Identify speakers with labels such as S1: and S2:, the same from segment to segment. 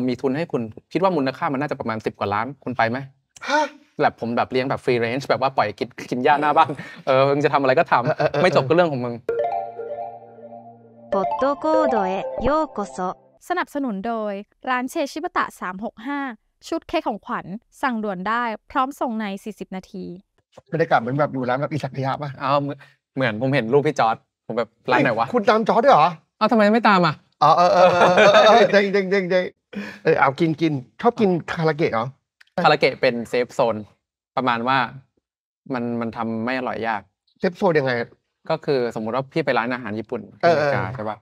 S1: ผมมีทุนให้คุณคิดว่ามูลค่ามันน่าจะประมาณ 10 กว่าล้าน คุณไปไหมแบบผมแบบเลี้ยงแบบฟรีเรนจ์แบบว่าปล่อยกินกินหญ้าหน้าบ้านเออมึงจะทำอะไรก็ทำไม่จบก็เรื่องของมึงปดโตโกโดเอะโยโกโซสนับสนุนโดย ร้านเชชิบะตะ 365 ชุดเค้กของขวัญสั่งด่วนได้พร้อมส่งใน 40 นาทีบรรยากาศเหมือนแบบอยู่ร้านแบบอิสระพยะป่ะอ้าวเหมือนผมเห็นรูปพี่จอร์ดผมแบบร้านไหนวะคุ
S2: ณตามจอร์ดด้วยเหรออ้าวทำไมไม่ตามอ่ะอ๋อเออเออเออ
S1: เด้งเด้งเด้งเด้ง
S2: เออเอากินกิน ชอบกินคาราเกะเหรอ
S1: คาราเกะเป็นเซฟโซน ประมาณว่า มันมันทำไม่อร่อยยาก เซฟโซนยังไงก็คือสมมุติว่า พี่ไปร้านอาหารญี่ปุ่นอเมริกาใช่ป่ะ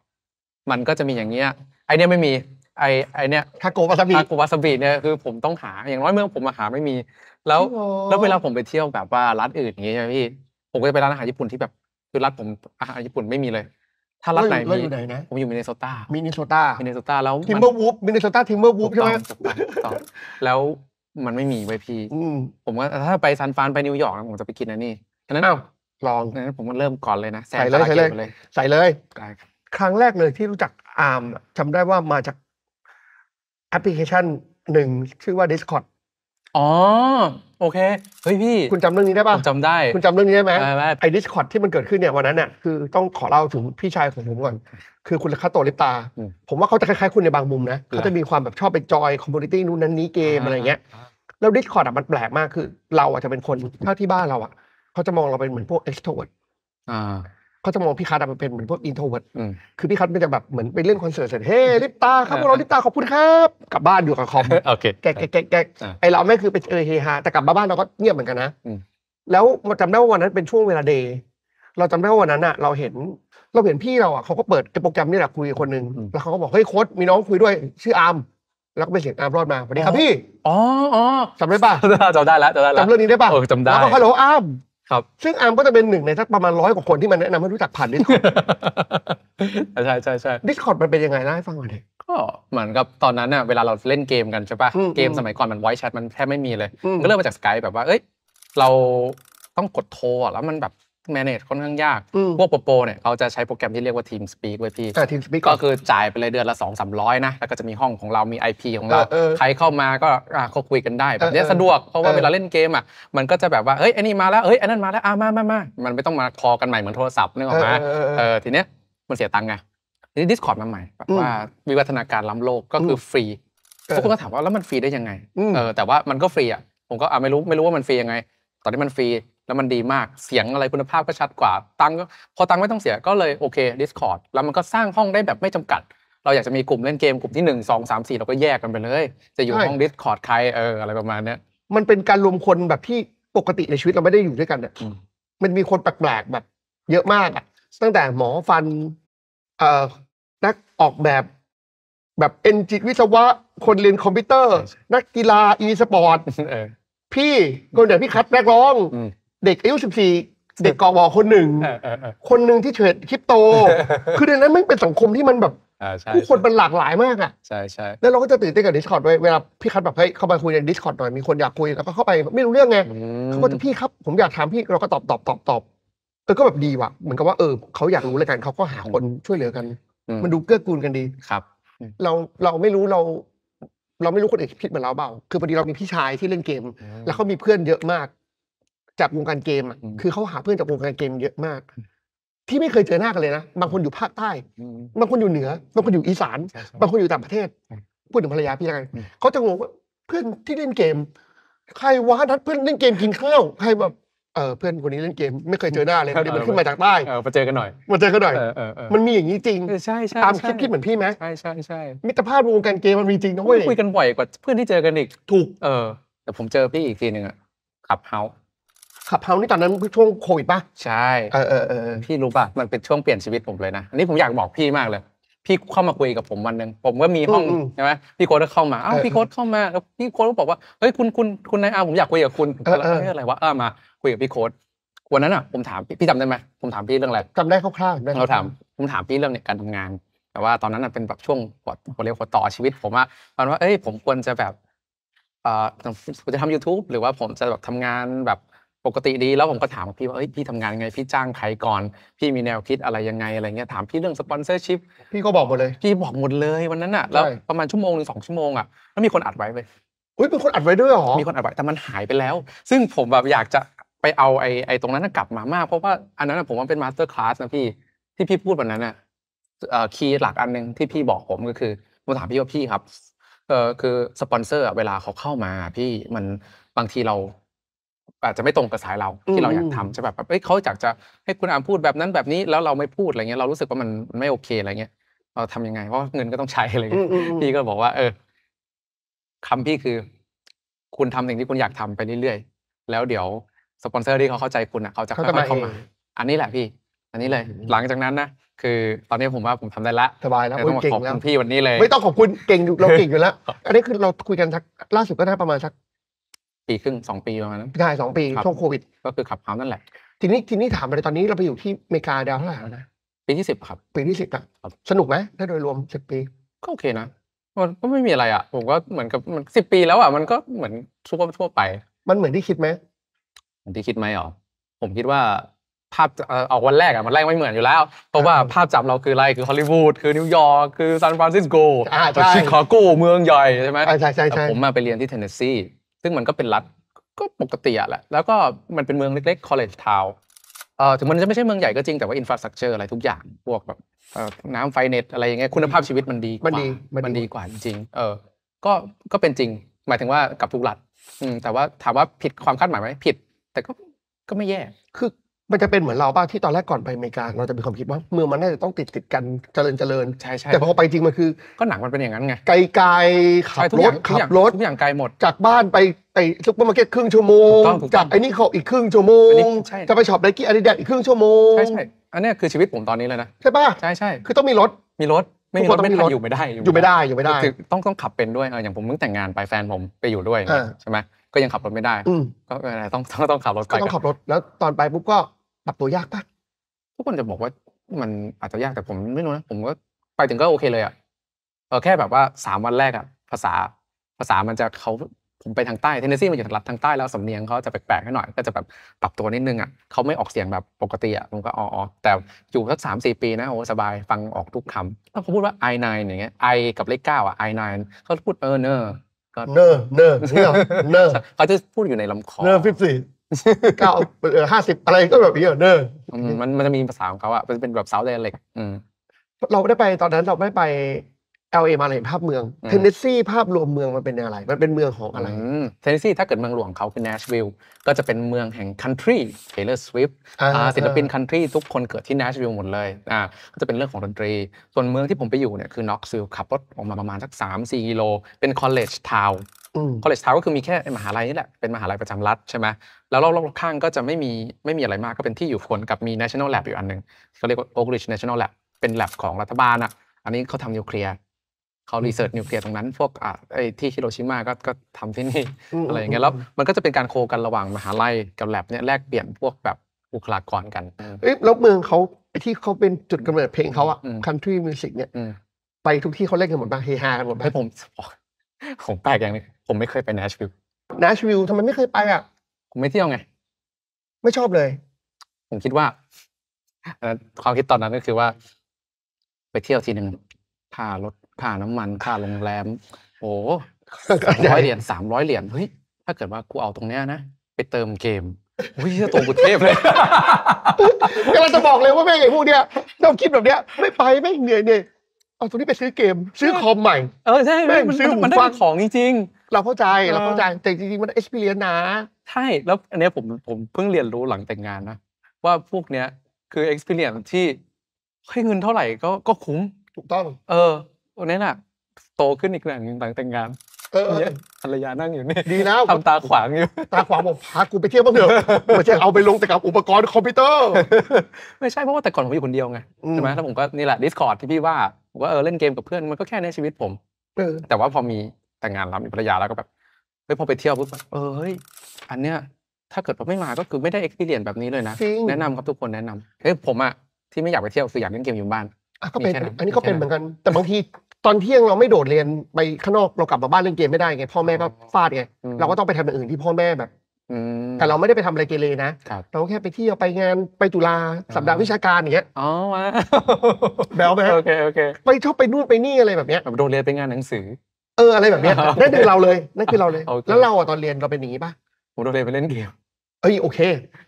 S1: มันก็จะมีอย่างเงี้ยไอเนี้ยไม่มี ไอไอเนี้ยทาโกวาซาบิทาโกวาซาบิเนี่ยคือผมต้องหาอย่างน้อยเมื่อผมมาหาไม่มี แล้วแล้วเวลาผมไปเที่ยวแบบว่าร้านอื่นอย่างเงี้ยพี่ผมก็จะไปร้านอาหารญี่ปุ่นที่แบบ คือร้านผมอาหารญี่ปุ่นไม่มีเลยถ้ารัฐไหนมีผมอยู่มินนิโซตามินนิโซตามินนิโซตาแล้วทิมเบอร์
S2: วูฟมินนิโซตาทิมเบอ
S1: ร์วูฟใช่ไหมต่อ แล้วมันไม่มีไว้พี่ผมก็ถ้าไปซันฟานไปนิวยอร์กผมจะไปกินอันนี้ฉะนั้นลองนั้นผมก็เริ่มก่อนเลยนะ ใส่เลยใส่เลย ใส่เลย
S2: ครั้งแรกเลยที่รู้จักอาร์มจำได้ว่ามาจากแอปพลิเคชันหนึ่งชื่อว่า Discord อ๋อโอเคเฮ้ยพี่ คุณจำเรื่องนี้ได้ป่ะจำได้คุณจำเรื่องนี้ได้ไหมไไไอ้ดิสคอดที่มันเกิดขึ้นเนี่ยวันนั้นเนี่ยคือต้องขอเล่าถึงพี่ชายของผมก่อน คือคุณคาโตลิปตา ผมว่าเขาจะคล้ายๆคุณในบางมุมนะเขาจะมีความแบบชอบไปจอยคอมมูนิตี้นู้นนั้นนี้เกมอะไรเงี้ยแล้วดิสคอร์ดอ่ะมันแปลกมากคือเราอ่ะจะเป็นคนถ้าที่บ้านเราอ่ะเขาจะมองเราเป็นเหมือนพวกเอ็กซ์โทรอ่าเขาจะมองพี่คัทเป็นเหมือนพวกอินโทรเวิร์ดคือพี่คัทมันจะแบบเหมือนไปเล่นคอนเสิร์ตเสร็จเฮ้ลิปตาครับพวกเราลิปตาขอบคุณครับกลับบ้านอยู่กับคอมแกแกแกแกไอเราไม่คือไปเจอเฮฮาแต่กลับมาบ้านเราก็เงียบเหมือนกันนะแล้วจำได้ว่าวันนั้นเป็นช่วงเวลาเดย์เราจำได้ว่าวันนั้นอ่ะ เราเห็นเราเห็นพี่เราอ่ะเขาก็เปิดโปรแกรมนี่แหละคุยคนนึงแล้วเขาก็บอกเฮ้ยโค้ดมีน้องคุยด้วย ชื่ออาร์มแล้วก็ไปเสียงอาร์มรอดมาสวัสดีครับพี่อ๋ออ๋อจำได้ป่ะ
S1: จำได้แล้วจำได้แล้วจำเรื่องนี้ได้ป่ะจำ
S2: ได้แล้วก็ฮัลโหลอาร์มครับซึ่งอาร์มก็จะเป็นหนึ่งในสักประมาณร้อยกว่าคนที่มันแนะนำให้รู้จักผ่านดิสคอร์ด
S1: ใช่ใช่ใช่ดิสคอร์ด
S2: มันเป็นยังไงนะให้ฟังหน่อย
S1: ดิก็เหมือนกับตอนนั้นน่ะเวลาเราเล่นเกมกันใช่ป่ะ เกมสมัยก่อนมันไว์แชทมันแทบไม่มีเลย ก็เริ่มมาจากสกายแบบว่าเอ้ยเราต้องกดโทรแล้วมันแบบแมネจค่อนข้างยาก พวกโปรเนี่ย เขาจะใช้โปรแกรมที่เรียกว่า Team Speak ไว้พี่กก็คือจ่ายไปเลยเดือนละ 2 3 0 0 นะ แล้วก็จะมีห้องของเรามี IP ของเรา ใครเข้ามาก็เขาคุยกันได้ แบบนี้สะดวก เพราะว่าเวลาเล่นเกมอ่ะ มันก็จะแบบว่า เฮ้ยอันนี้มาแล้ว เฮ้ยอันนั้นมาแล้ว อ่ามามามา มันไม่ต้องมาคอกันใหม่เหมือนโทรศัพท์นึกออกมเออ ทีเนี้ยมันเสียตังค์ไง ทีนี้ดิสคอร์ดมาใหม่แบบว่าวิวัฒนาการล้ำโลกก็คือฟรีทุกคนก็ถามว่าแล้วมันฟรีได้ยังไงเออแต่ว่ามันก็ฟรีอ่ะผมก็อ่าไม่รู้ไม่รู้ว่ามันฟรียังไง ตอนนี้มันฟรีแล้วมันดีมากเสียงอะไรคุณภาพก็ชัดกว่า ตังก็พอตังไม่ต้องเสียก็เลยโอเค Discord แล้วมันก็สร้างห้องได้แบบไม่จำกัด เราอยากจะมีกลุ่มเล่นเกมกลุ่มที่ 1 2 3 4 เราก็แยกกันไปเลย จะอยู่ห้อง Discord ใครเอออะไรประมาณเนี้ยมันเป็นกา
S2: รรวมคนแบบที่ปกติในชีวิตเราไม่ได้อยู่ด้วยกันเนี่ยมันมีคนแปลกๆ แบบ เยอะมากตั้งแต่หมอฟัน เอ่อนักออกแบบ แบบเอนจิวิศวะคนเรียนคอมพิวเตอร์นักกีฬาอีสปอร์ตพี่คนเดียวพี่คัดนักร้องเด็กอายุ14 เด็กกอวคนหนึ่งคนหนึ่งที่เทรดคริปโต คือในนั้นมันเป็นสังคมที่มันแบบผู้คนมันหลากหลายมากอ่ะใช่ใช่แล้วเราก็จะตื่นเต้นกับ Discord ด้วยเวลาพี่คัดแบบเฮ้ยเข้ามาคุยใน Discord หน่อย มีคนอยากคุยแล้วก็เข้าไปไม่รู้เรื่องไงเขาก็จะพี่ครับ ผมอยากถามพี่เราก็ตอบตอบตอบตอบเออก็แบบดีว่ะ เหมือนกับว่าเออเขาอยากรู้อลไรกันเขาก็หาคนช่วยเหลือกัน มันดูเกื้อกูลกันดีครับ เราเราไม่รู้เรา เราไม่รู้คนอื่นคิดเหมือนเราเปล่า คือพอดีเรามีพี่ชายที่เล่นเกม แล้วเขามีเพื่อนเยอะมากจากวงการเกมอ่ะคือเขาหาเพื่อนจากวงการเกมเยอะมาก ที่ไม่เคยเจอหน้ากันเลยนะบางคนอยู่ภาคใต้บางคนอยู่เหนือบางคนอยู่อีสาน บางคนอยู่ต่างประเทศพูดถึงภรรยาพี่ยังไงเขาจะงงว่าเพื่อนที่เล่นเกม ใครวะนัดเพื่อนเล่นเกมกินข้าวใครแบบเออเพื่อนคนนี้เล่นเกม ไม่เคยเจอหน้าเลยเมันขึ้นมาจาก
S1: ใต้เออมาเจอกันหน่อย
S2: มาเจอกันหน่อยมันมีอย่างนี้จริงใช่ใช่ตามคิดคิดเหมือนพี่ไหมใช่ใช่ใช่มิตรภาพวงการเกมมันมีจริงนะเว้ยคุยกั
S1: นบ่อยกว่าเพื่อนที่เจอกันอีกถูกเออ แต่ผมเจอพี่อีกทีหนึ่งอะขับเฮาส์ขับเฮานี่ตอนนั้นช่วงโควิดปะใช่เออเออเออพี่รู้ปะมันเป็นช่วงเปลี่ยนชีวิตผมเลยนะอันนี้ผมอยากบอกพี่มากเลย พี่เข้ามาคุยกับผมวันหนึ่งผมก็มีห้องใช่ไหมพี่โค้ดก็เข้ามาอ้าวพี่โค้ดเข้ามาแล้วพี่โค้ดก็บอกว่าเฮ้ยคุณคุณคุณนายอาผมอยากคุยกับคุณเอะไรวะเออมา คุยกับพี่โค้ดวันนั้นอ่ะ ผมถามพี่จำได้ไหมผมถามพี่เรื่องอะไรจำได้คร่าวๆเราถาม ผมถามพี่เรื่องเนี่ยการทำงาน แต่ว่า ตอนนั้นอ่ะเป็นแบบช่วงปวดปวดเร็วปวดต่อชีวิตผมว่าตอนว่าเอ้ยผมควรจะแบบ เอ่อผมจะทำ YouTube หรือว่าผมจะแบบทำงานแบบปกติดีแล้วผมก็ถามพี่ว่าเอ้ยพี่ทำงานยังไงพี่จ้างใครก่อน พี่มีแนวคิดอะไรยังไงอะไรเงี้ยถามพี่เรื่องสปอนเซอร์ชิพพี่ก็บอกหมดเลย พี่บอกหมดเลยวันนั้นอ่ะแล้วประมาณชั่วโมงหรือสองชั่วโมงอ่ะแล้วมีคนอัดไว้ไปอุ้ยเป็นคนอัดไว้ด้วยหรอมีคนอัดไว้แต่มันหายไปแล้ว ซึ่งผมแบบอยากจะไปเอาไอ้ไอ้ตรงนั้นกลับมามากเพราะว่าอันนั้นผมว่าเป็นมาสเตอร์คลาสนะพี่ที่พี่พูดวันนั้นอ่ะคีย์หลักอันหนึ่งที่พี่บอกผมก็คือผมถามพี่ว่าพี่ครับเออคือสปอนเซอร์เวลาเขาเข้ามาพี่มันบางทีเราอาจจะไม่ตรงกับสายเราที่เราอยากทำใช่แบบแบบเขาอยากจะให้คุณอามพูดแบบนั้นแบบนี้ แล้วเราไม่พูดอะไรเงี้ยเรารู้สึกว่ามันไม่โอเคอะไรเงี้ยเราทำยังไง เพราะเงินก็ต้องใช้อะไรเงี้ยพี่ก็บอกว่า เออ คำพี่คือ คุณทำสิ่งที่คุณอยากทำไปเรื่อยๆแล้วเดี๋ยวสปอนเซอร์ที่เขาเข้าใจคุณอ่ะเขาจะค่อยๆเข้ามา อันนี้แหละพี่ อันนี้เลย หลังจากนั้นนะคือตอนนี้ผมว่าผมทำได้ละสบายแล้วต้องขอบคุณพี่วันนี้เลย ไม่ต้อง
S2: ขอบคุณเก่งเราเก่งอยู่แล้ว อันนี้คือเราคุยกันทักล่าสุดก็ได้ประมาณสัก
S1: ปีครึ่งสองปีประมาณนั้นใช่สองปีช่วงโควิดก็คือขับเฮานั่นแหละ
S2: ทีนี้ทีนี้ถามเลยตอนนี้เราไปอยู่ที่เมกาดาวเท่าไหร่แล้วนะปีที่สิบครับปีที่สิบอะสนุกไหม ถ้าโดยรวมสิบปี
S1: ก็โอเคนะมันก็ไม่มีอะไรอ่ะ ผมก็เหมือนกับมันสิบปีแล้วอ่ะ มันก็เหมือนทั่วทั่วไป มันเหมือนที่คิดไหมเหมือนที่คิดไหมอ๋อผมคิดว่า ภาพออกวันแรกอ่ะมันแรกไม่เหมือนอยู่แล้วเพราะว่าภาพจำเราคืออะไรคือฮอลลีวูดคือนิวยอร์กคือซานฟรานซิสโกชิคาโกเมืองใหญ่ใช่ไหมใช่ใช่ใช่ผมมาไปเรียนที่เทนเนสซีซึ่งมันก็เป็นรัฐก็ปกติอะแหละแล้วก็มันเป็นเมืองเล็กๆ college town เอ่อถึงมันจะไม่ใช่เมืองใหญ่ก็จริงแต่ว่าอินฟราสตรักเจอร์อะไรทุกอย่างพวกแบบเอ่อน้ำไฟเน็ตอะไรอย่างเงี้ยคุณภาพชีวิตมันดีกว่า มันดีมันดีกว่าจริงๆเออก็ก็เป็นจริง หมายถึงว่ากับทุกรัฐอืมแต่ว่าถามว่าผิดความคาดหมายไหมผิด แต่ก็ก็ไม่แย่
S2: คือมันจะเป็นเหมือนเราบ้างที่ตอนแรกก่อนไปอเมริกาเราจะมีความคิดว่า เมืองมันน่าจะต้องติดติดกันเจริญเจริญใช่ใช่แต่พอไปจริงมันคือก็หนังมันเป็นอย่างนั้นไงไกลไกลขับรถขับรถทุกอย่างไกลหมดจากบ้านไปไอซุปเปอร์มาร์เก็ตครึ่งชั่วโมงจากไอ้นี่เขาอีก
S1: ครึ่งชั่วโมงจะไปช็อปไนกี้อาดิดาสอีกครึ่งชั่วโมงใช่ใช่อันนี้คือชีวิตผมตอนนี้เลยนะใช่ป่ะใช่ใช่คือต้องมีรถมีรถ ไม่มีรถไม่ทันอยู่ไม่ได้ อยู่ไม่ได้อยู่ไม่ได้ต้องต้องขับเป็นด้วยอย่างผมเพิ่งแต่งงานไปแฟนผมไปอยู่ด้วยใช่ไหมก็ยังขับรถไม่ได้ก็ต้องต้องขับรถไปต้องขับรถแล้วตอนไปปุ๊บก็ปรับตัวยากปะทุกคนจะบอกว่ามันอาจจะยากแต่ผมไม่รู้นะ ผมก็ไปถึงก็โอเคเลยอ่ะเออแค่แบบว่าสามวันแรกอ่ะภาษาภาษามันจะเขาผมไปทางใต้เทนเนสซีมันอยู่ลัฐทางใต้ แล้วสำเนียงเขาจะแปลกๆให้หน่อย ก็จะแบบ ปรับตัวนิดนึงอ่ะเขาไม่ออกเสียงแบบปกติอ่ะผมก็อ๋อแต่อยู่สักสามสี่ปีนะโอ้สบายฟังออกทุกคำาถ้าเขาพูดว่า i9 อย่างเงี้ย i กับเลขเก้าอ่ะ i9 เขาพูดเออเนอร์เนอร์เนอร์เนอร์เขาจะพูดอยู่ในลำคอเนอร์ฟิบสี่เก้าเออห้าสิบอะไรก็แบบนี้เนอะมันมันจะมีภาษาของเขาอ่ะเป็นแบบเ o าเด d เล็ก
S2: เราได้ไปตอนนั้นเราไม่ไปเอลเอมาเห็นภาพเมืองเทนเนสซีภาพรวม
S1: เมืองมันเป็นอะไร มันเป็นเมืองของอะไรเทนเนสซีถ้าเกิดเมืองหลวงเขาเป็นนชวิลล์ก็จะเป็นเมืองแห่งคันทรีเทเลอร์สวิฟต์ศิลปินคันทรีทุกคนเกิดที่เนชวิลล์หมดเลยอ่าก็จะเป็นเรื่องของดนตรี ส่วนเมืองที่ผมไปอยู่เนี่ยคือน็อกซิลขับรถออกมาประมาณสัก3 4กิโลเป็นคอลเลจทาวคอลเลจทาวก็คือมีแค่มหาลัยนี่แหละ เป็นมหาลัยประจำรัฐใช่ไหมแล้วรอบๆข้างก็จะไม่มีไม่มีอะไรมากก็เป็นที่อยู่คนกับมี national lab อยู่อันหนึ่งเขาเรียกว่า Oak Ridge National Lab เป็น lab ของรัฐบาลอ่ะ อันนี้เขาทำนิวเคลียร์เขารีเสิร์ชนิวเคลียร์ตรงนั้นพวกอ่ะไอ้ที่ฮิโรชิมาก็ก็ทำที่นี่อะไรอย่างเงี้ยแล้วมันก็จะเป็นการโคกันระหว่างมหาลัยกับแลบเนี่ยแลกเปลี่ยนพวกแบบบุคลากรกัน
S2: เอ๊ะแล้วเมืองเขาที่เขาเป็นจุดกำเนิดเพลงเขาอ่ะ country music เนี่ยไปทุกที่เขาเล่นกันหมดบ้างเฮฮากันหมดไ้ผม
S1: ผมแปลกอย่างนึงผมไม่เคยไปนชวิลล์นชวิลทำไมไม่เคยไปอ่ะ ผมไม่เที่ยวไง ไม่ชอบเลย ผมคิดว่าความคิดตอนนั้นก็คือว่า ไปเที่ยวทีหนึ่งค่ารถค่าน้ำมันค่าโรงแรม โอ้ร้อยเหรียญสามร้อยเหรียญเฮ้ย ถ้าเกิดว่ากูเอาตรงเนี้ยนะ ไปเติมเกมอุ้ยเหี้ยตัวกูเทพเลย
S2: กำลังจะบอกเลยว่าแม่ไอ้พวกเนี้ยต้องคิดแบบเนี้ยไม่ไปไม่เหนื่อยเนี่ยเอาตรงนี้ไปซื้อเกม ซื้อคอมใหม่เออใช่ไม่มซื้อมันได้ขอ
S1: งจริงเราเข้าใจเราเข้าใจแต่จริงๆมันเอ็กซ์เพรียนะใช่แล้วอันนี้ผมผมเพิ่งเรียนรู้หลังแต่งงานนะว่าพวกเนี้ย คือเอ็กซ์เพรียนที่ให้เงินเท่าไหร่ก็ก็คุ้มถูกต้อง เออวันนี้น่ะโตขึ้นอีกหนึ่งหลังแต่งงานเออภรรยานั่งอยู่นี่ดีนะทำตาขวางอยู่ตาขวางบอกพากูไปเที่ยวบ้างเถอะไม่ใช่เอาไปลงแต่กับอุปกรณ์คอมพิวเตอร์ไม่ใช่เพราะว่าแต่ก่อนผมอยู่คนเดียวไงใช่ไหมแล้วผมก็นี่แหละดิสคอร์ดที่พี่ว่าผมก็เออเล่นเกมกับเพื่อนมันก็แค่ในชีวิตผมแต่ว่าพอมีแต่งงานรับมีภรรยาแล้วก็แบบเฮ้ยพอไปเที่ยวปุ๊บเออเฮ้ยอันเนี้ยถ้าเกิดไม่มาก็คือไม่ได้เอ็กซ์เพรียนแบบนี้เลยนะ แนะนำครับทุกคนแนะนำเฮ้ยผมอะที่ไม่อยากไปเที่ยวคืออยากเล่นเกมอยู่บ้าน
S2: ก็เป็นอันนี้ก็เป็นเหมือนก
S1: ัน แต่บางทีตอนเที่ยงเราไม่โดดเรียนไปข้างนอกเรากลับมาบ้าน
S2: เล่นเกมไม่ได้ไงพ่อแม่ก็ฟาดไงเราก็ต้องไปทำอย่างอื่นที่พ่อแม่แบบแต่เราไม่ได้ไปทำอะไรเกเรนะเราแค่ไปเที่ยวไปงานไปตุลาสัปดาห์วิชาการอย่างเงี้ยอ๋อาแบลแบมโอเคโอเคไปชอบไปนู่นไปนี่อะไรแบบเนี้ยแบบโดนเรียนไปงานหนังสือเอออะไรแบบเนี้ยนั่นคือเราเลยนั่นคือเราเลยแล้วเราอ่ะตอนเรียนเราเป็นอย่างนี้ปะผมตอนเรียนไปเล่นเกมเอ้ยโอเค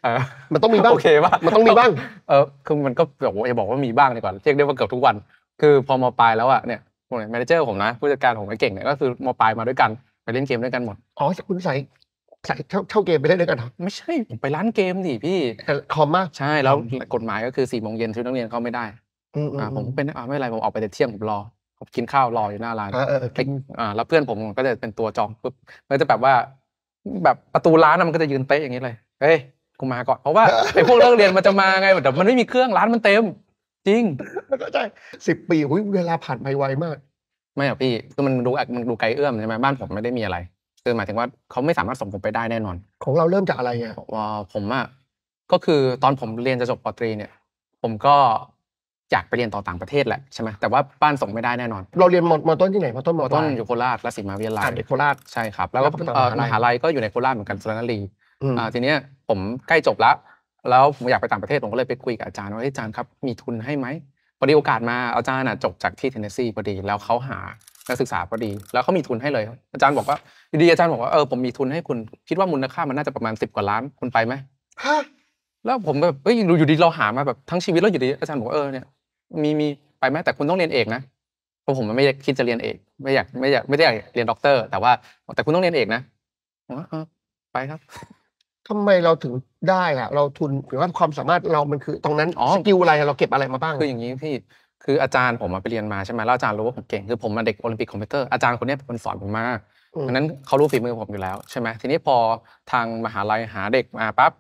S1: เออมันต้องมีบ้างโอเคป่ะมันต้องมีบ้างเออคือมันก็แบบว่อยบอกว่ามีบ้างดีกว่าเรียกได้ว่าเกือบทุกวัน คือพอมาปลายแล้วอ่ะเนี่ยผมเนี่ยแมเนเจอร์ผมนะผู้จัดการผมไอ้เก่งเนี่ยก็คือมาปลายมาด้วยกันไปเล่นเกมด้วยกันหมดอ๋อคุณใส่ใส่เช่าเกมไปเล่นด้วยกันเหรอไม่ใช่ ผมไปร้านเกมดิพี่คอมมากใช่แล้วกฎหมายก็คือสี่โมงเย็นชุดนักเรียนเข้าไม่ได้อ่าผมเป็นอ่าไม่เป็นไรผมออกไปแต่เที่ยงผมรอผมกินข้าวรออยู่หน้าร้านอ่า แล้วเพื่อนผมก็จะเป็นตัวจองปุ๊บ มันจะแบบว่า แบบประตูร้านมันก็จะยืนเตะอย่างนี้เลย เฮ้ย กูมาก่อนเพราะว่าไอ้พวกเรื่องเรียนมันจะมาไง แต่ มันไม่มีเครื่องร้านมันเต็ม จริงก็ใช่สิบปีหุ้ย เวลาผ่านไปไวมากไม่หรอกพี่ คือมันดูมันดูไกลเอื้อมใช่ไหมบ้านผมไม่ได้มีอะไร คือหมายถึงว่าเขาไม่สามารถส่งผมไปได้แน่นอน
S2: ของเราเริ่มจากอะไรอ่ะ
S1: ผมอ่ะ ก็คือตอนผมเรียนจะจบปตรีเนี่ย ผมก็อยากไปเรียนต่อต่างประเทศแหละใช่ไหมแต่ว่าบ้านส่งไม่ได้แน่นอน
S2: เราเรียนมมต้นที่ไหนมต้นมอต้นอยู่
S1: โคราชแะสศมาวิทยาลัยโคราชใช่ครับแล้วก็มหาลัยก็อยู่ในโคราชเหมือนกันสุรนารีทีเนี้ยผมใกล้จบแล้วแล้วผมอยากไปต่างประเทศผมก็เลยไปคุยกับอาจารย์ว่าอาจารย์ครับมีทุนให้ไหมพอดีโอกาสมาอาจารย์จบจากที่เทนเนสซีพอดีแล้วเขาหานักศึกษาพอดี แล้วเขามีทุนให้เลยอาจารย์บอกว่า ดีอาจารย์บอกว่าเออผมมีทุนให้คุณคิดว่ามูลค่ามันน่าจะประมาณสิบกว่าล้านคุณไปไหมฮะแล้วผมแบบเอ้ยอยู่ดีเราหามาแบบทั้งชีวิตแล้วอยู่ดีอาจารย์บอกเออเนี่ยมีมีไปไหมแต่คุณต้องเรียนเอกนะเพราะผมมันไม่ได้คิดจะเรียนเอก ไม่อยากไม่อยากไม่ได้อยากเรียนด็อกเตอร์แต่ว่าแต่คุณต้องเรียนเอกนะไปครับ ทำไมเราถึงได้อะเราทุนหรือว่าความสามารถเรา มันคือตรงนั้นสกิลอะไรเราเก็บอะไรมาบ้างคืออย่างนี้พี่ คืออาจารย์ผมมาไปเรียนมาใช่ไหมแล้วอาจารย์รู้ว่าผมเก่งคือผมมาเด็กโอลิมปิกคอมพิวเตอร์อาจารย์คนนี้เป็นคนสอนผมมาดังนั้นเขารู้ฝีมือผมอยู่แล้วใช่ไหมทีนี้พอทางมหาลัยหาเด็กมาปั๊บ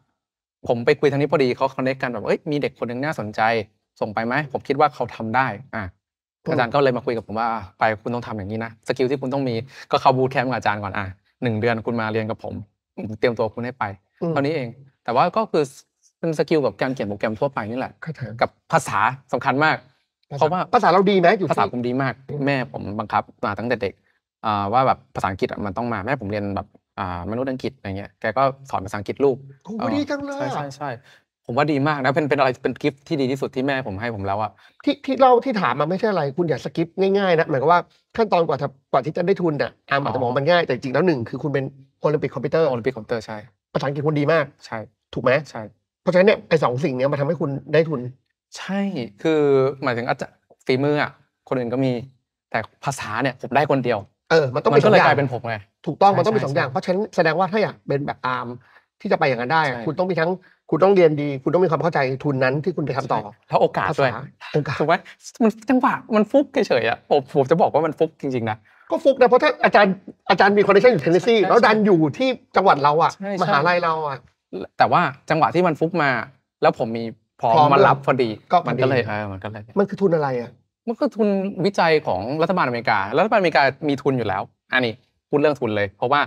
S1: ผมไปคุยทางนี้พอดีเขาคอนเนคกันแบบเอ้ยมีเด็กคนหนึ่งน่าสนใจส่งไปไหมผมคิดว่าเขาทำได้อ่ะอาจารย์ก็เลยมาคุยกับผมว่าไปคุณต้องทำอย่างนี้นะ สกิลที่คุณต้องมี ก็เข้าบูธแคมป์กับอาจารย์ก่อนอ่ะหนึ่งเดือนคุณมาเรียนกับผม เตรียมตัวคุณให้ไป เท่านี้เอง แต่ว่าก็คือเป็นสกิลแบบการเขียนโปรแกรมทั่วไปนี่แหละ กับภาษาสำคัญมากเพราะว่าภาษาเราดีไหมอยู่ภาษาผมดีมาก แม่ผมบังคับมาตั้งแต่เด็กว่าแบบภาษาอังกฤษมันต้องมาแม่ผมเรียนแบบมนุษย์อังกฤษอะไรเงี้ยแกก็สอนภาษาอังกฤษลูกโอ้ดีจังเลยใช่ใช่ผมว่าดีมากนะเป็นเป็นอะไร เป็นกิฟที่ดีที่สุดที่แม่ผมให้ผมแล้วอะที่ที่
S2: เล่าที่ถามมาไม่ใช่อะไรคุณอย่าสกิปง่ายๆนะหมายความว่าขั้นตอนกว่าจะกว่าที่จะได้ทุนอะอาร์มอาจจะมองมันง่าย แต่จริงแล้วหนึ่งคือคุณเป็นโอลิมปิกคอมพิวเตอร์โอลิมปิกคอมพิวเตอร์ใช่ภาษาอังกฤษคุณดีมากใช่ ถู
S1: กไหมใช่เพราะฉะนั้นเนี่ยไอ้สองสิ่งเนี้ยมาทำให้คุณได้ทุน ใช่คือหมายถึงอาจจะฝีมืออะคนอื่นก็มีแต่ภาษาเนี่ยผมได้คนเดียวเออ มันต้องเป็นสองอย่างเป็นผมไงถูกต้องมันต้องมีสองอย่างเ
S2: พราะฉะนั้นแสดงว่าถ้าอยากเป็นแบบอาร์มที่จะไปอย่างนั้นได้ คุณต้องมีทั้งคุณต้องเรียนดีคุณต้องมีความเข้าใจทุนนั้นที่คุณไปทำต่อแล้วโอกาสด้วยโอกาสถูกไหมมันจังหวะมันฟุกเฉยๆอ่ะผมผมจะบอกว่ามันฟุกจริงๆนะก็ฟุกนะเพราะถ้าอาจารย์อาจารย์มีคอนเนคชั่นอยู่เทนเนสซีแล้วดั
S1: นอยู่ที่จังหวัดเราอ่ะ มหาลัยเราอ่ะ แต่ว่าจังหวะที่มันฟุกมาแล้วผมมีพร้อมมารับพอดีก็มันก็เลยเออมันก็เลย มันคือทุนอะไรอ่ะมันก็ทุนวิจัยของรัฐบาลอเมริกา รัฐบาลอเมริกามีทุนอยู่แล้วอันนี้พูดเรื่องทุนเลย เพราะว่า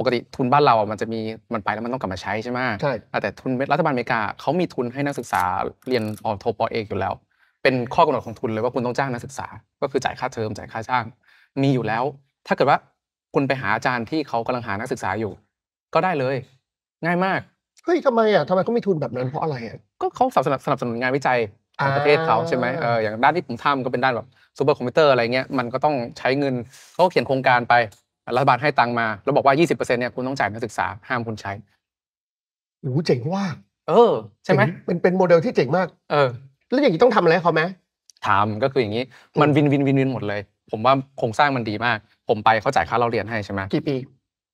S1: ปกติทุนบ้านเราอะมันจะมีมันไปแล้วมันต้องกลับมาใช้ใช่ไหมใช่แต่ทุนรัฐบาลอเมริกาเขามีทุนให้นักศึกษาเรียนอโทปอเอกอยู่แล้ว เป็นข้อกำหนดของทุนเลยว่าคุณต้องจ้างนักศึกษา ก็คือจ่ายค่าเทอมจ่ายค่าจ้างมีอยู่แล้ว ถ้าเกิดว่าคุณไปหาอาจารย์ที่เขากำลังหานักศึกษาอยู่ ก็ได้เลย ง่ายมากเฮ้ยทำไม
S2: อ่ะทำไมเขามีทุนแบบนั้นเพราะอะไรอ่ะ
S1: ก็เขาสนับสนับสนุนงานวิจัยของประเทศเขาใช่ไหมเอออย่างด้านที่ผมทำก็เป็นด้านแบบซูเปอร์คอมพิวเตอร์อะไรเงี้ยมันก็ต้องใช้เงินเขาเขียนโครงการไปรัฐบาลให้ตังมาแล้วบอกว่า 20%เนี่ยคุณต้องจ่ายนักศึกษา ห้ามคุณใช้
S2: โอ้เจ๋งว่าเออ ใช่ไหมเป็นเป็นโมเดลที่เจ๋งมาก เออแล้วอย่างนี้ต้องทำอะไรเขาไหม
S1: ถามก็คืออย่างนี้มันวินวินวินวินหมดเลย ผมว่าโครงสร้างมันดีมาก ผมไปเขาจ่ายค่าเราเรียนให้ใช่ไหมกี่ปี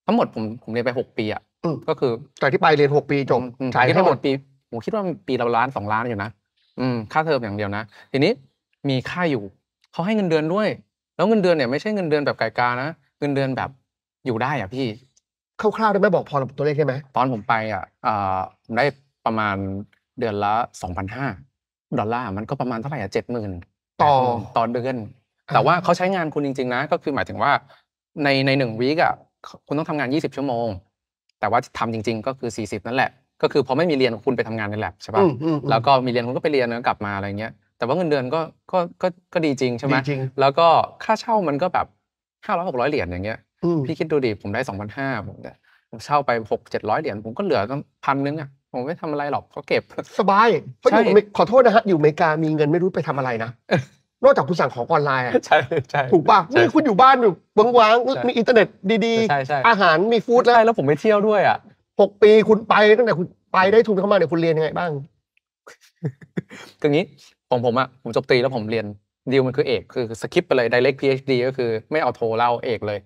S1: ทั้งหมดผมผมเรียนไป 6 ปีอ่ะก็คือจากที่ไปเรียน6ปีจบจ่ายทั้งหมดปีผมคิดว่าปีละล้านสองล้านอยู่นะอืมค่าเทอมอย่างเดียวนะทีนี้มีค่าอยู่เขาให้เงินเดือนด้วยแล้วเงินเดือนเนี่ย ไม่ใช่เงินเดือนแบบไก่กานะเงินเดือนแบบอยู่ได้อ่ะพี่คร่าวๆได้ไหมบอกพอ ตัวเลขได้ไหมตอนผมไปอ่ะผมได้ประมาณเดือนละสองพันห้าดอลลาร์ มันก็ประมาณเท่าไหร่อ่ะเจ็ดหมื่นต่อตอนเดือน แต่ว่าเขาใช้งานคุณจริงๆนะ ก็คือหมายถึงว่าในในหนึ่งวีคอ่ะ คุณต้องทำงานยี่สิบชั่วโมง แต่ว่าทำจริงๆก็คือสสี่ิบนั่นแหละ ก็คือพอไม่มีเรียนคุณไปทำงานในแลบใช่ป่ะแล้วก็มีเรียนคุณก็ไปเรียนแล้วกลับมาอะไรเงี้ย แต่ว่าเงินเดือนก็ก็ก็ก็ดีจริงใช่ไหมแล้วก็ค่าเช่ามันก็แบบห้าร้อยหกร้อยเหรียญอย่างเงี้ยพี่คิดดูดิผมได้สองพันห้าผมผมเช่าไปหกเจ็ดร้อยเหรียญผมก็เหลือพันนึงอ่ะผมไม่ทำอะไรหรอกเขาเก็บสบายเพราะอยู่
S2: ขอโทษนะฮะ อยู่อเมริกา มีเงินไม่รู้ไปทำอะไรนะ นอกจากคุณสั่งของออนไลน์อ่ะ
S1: ใช่ใช่ถูกป่ะนี่คุณ
S2: อยู่บ้านอยู่วางๆมีอินเทอร์เน็ตดีๆอาหารมีฟู้ดแล้วแล้วผมไปเที่ยวด้วย อ่ะหกปีคุณไปตั้งแต่คุณไปได้ทุนเข้ามาเนี่ยคุณเรียนยังไงบ้าง
S1: ก็งี้ของผมอ่ะผมจบตรีแล้วผมเรียนดีลมันคือเอกคือสคิปไปเลยไดเรกพีเอชดีก็คือไม่เอาโทเล่าเอกเลย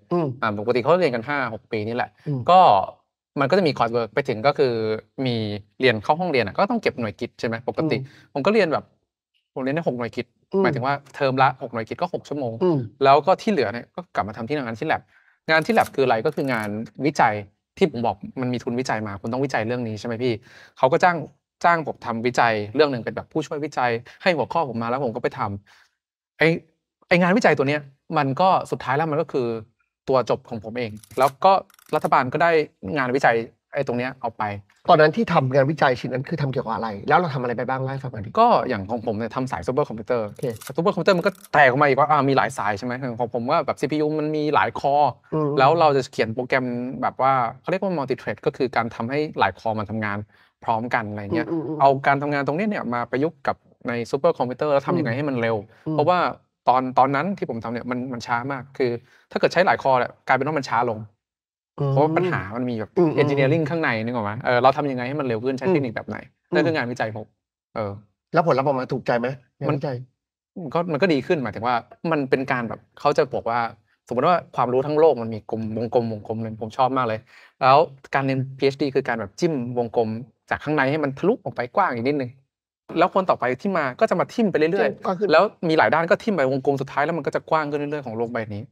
S1: อ่าปกติเขาเรียนกันห้าหกปีนี่แหละ ก็มันก็จะมีคอร์สเวิร์กไปถึงก็คือมีเรียนเข้าห้องเรียนอ่ะก็ต้องเก็บหน่วยกิตใช่ไหมปกติผมก็เรียนแบบ ผมเรียนได้หกหน่วยกิตหมายถึงว่าเทอมละหกหน่วยกิตก็หกชั่วโมง แล้วก็ที่เหลือเนี่ยก็กลับมาทำที่งานที่แลบงานที่แลบคืออะไรก็คืองานวิจัยที่ผมบอกมันมีทุนวิจัยมาคุณต้องวิจัยเรื่องนี้ใช่ไหมพี่เขาก็จ้างจ้างผมทำวิจัยเรื่องหนึ่งเป็นแบบผู้ช่วยวิจัยให้หัวข้อผมมาแล้วผมก็ไปทำไอไองานวิจัยตัวเนี้ยมันก็สุดท้ายแล้วมันก็คือตัวจบของผมเอง แล้วก็รัฐบาลก็ได้งานวิจัยไอ้ตรงเนี้ยเอาไป ตอนนั้นที่ทำงานวิจัยชิ้นนั้นคือทำเกี่ยวกับอะไร แล้วเราทำอะไรไปบ้างไล่ฟังันดีก็อย่างของผมเนี่ยทำสายซูเปอร์คอมพิวเตอร์ซูเปอร์คอมพิวเตอร์มันก็แตกออกมาอีกว่า่ามีหลายสายใช่ไหมของผมว่าแบบ CPU มันมีหลายคอแล้วเราจะเขียนโปรแกรมแบบว่าเขาเรียกว่ามัลติเทรดก็คือการทำให้หลายคอมันทำงานพร้อมกันอะไรเงี้ยเอาการทำงานตรงนี้เนี่ยมาประยุกต์กับในซูเปอร์คอมพิวเตอร์แล้วทำยังไงให้มันเร็ว เพราะว่าตอนตอนนั้นที่ผมทำเนี่ยมันมันช้ามากคือ ถ้าเกิดใช้หลายคอแหละกลายเป็นว่ามันช้าลงเพราะปัญหามันมีแบบเอนจิเนียริ่งข้างในนึกออกไหมเออเราทำยังไงให้มันเร็วขึ้น ใช้เทคนิคแบบไหนนั่นคืองานวิจัยผมเออ แล้วผลลัพธ์ออกมาถูกใจไหมมันใจก็มันก็ดีขึ้นหมายถึงว่ามันเป็นการแบบเขาจะบอกว่า สมมติว่าความรู้ทั้งโลกมันมีกลมวงกลมวงกลมเลยผมชอบมากเลย แล้วการเรียน PhD คือการแบบจิ้มวงกลมจากข้างในให้มันทะลุออกไปกว้างอีกนิดนึงแล้วคนต่อไปที่มาก็จะมาทิ่มไปเรื่อยๆแล้วมีหลายด้านก็ทิ่มไปวงกลมสุดท้ายแล้วมันก็จะกว้างขึ้นเรื่อยๆของโลกใบนี้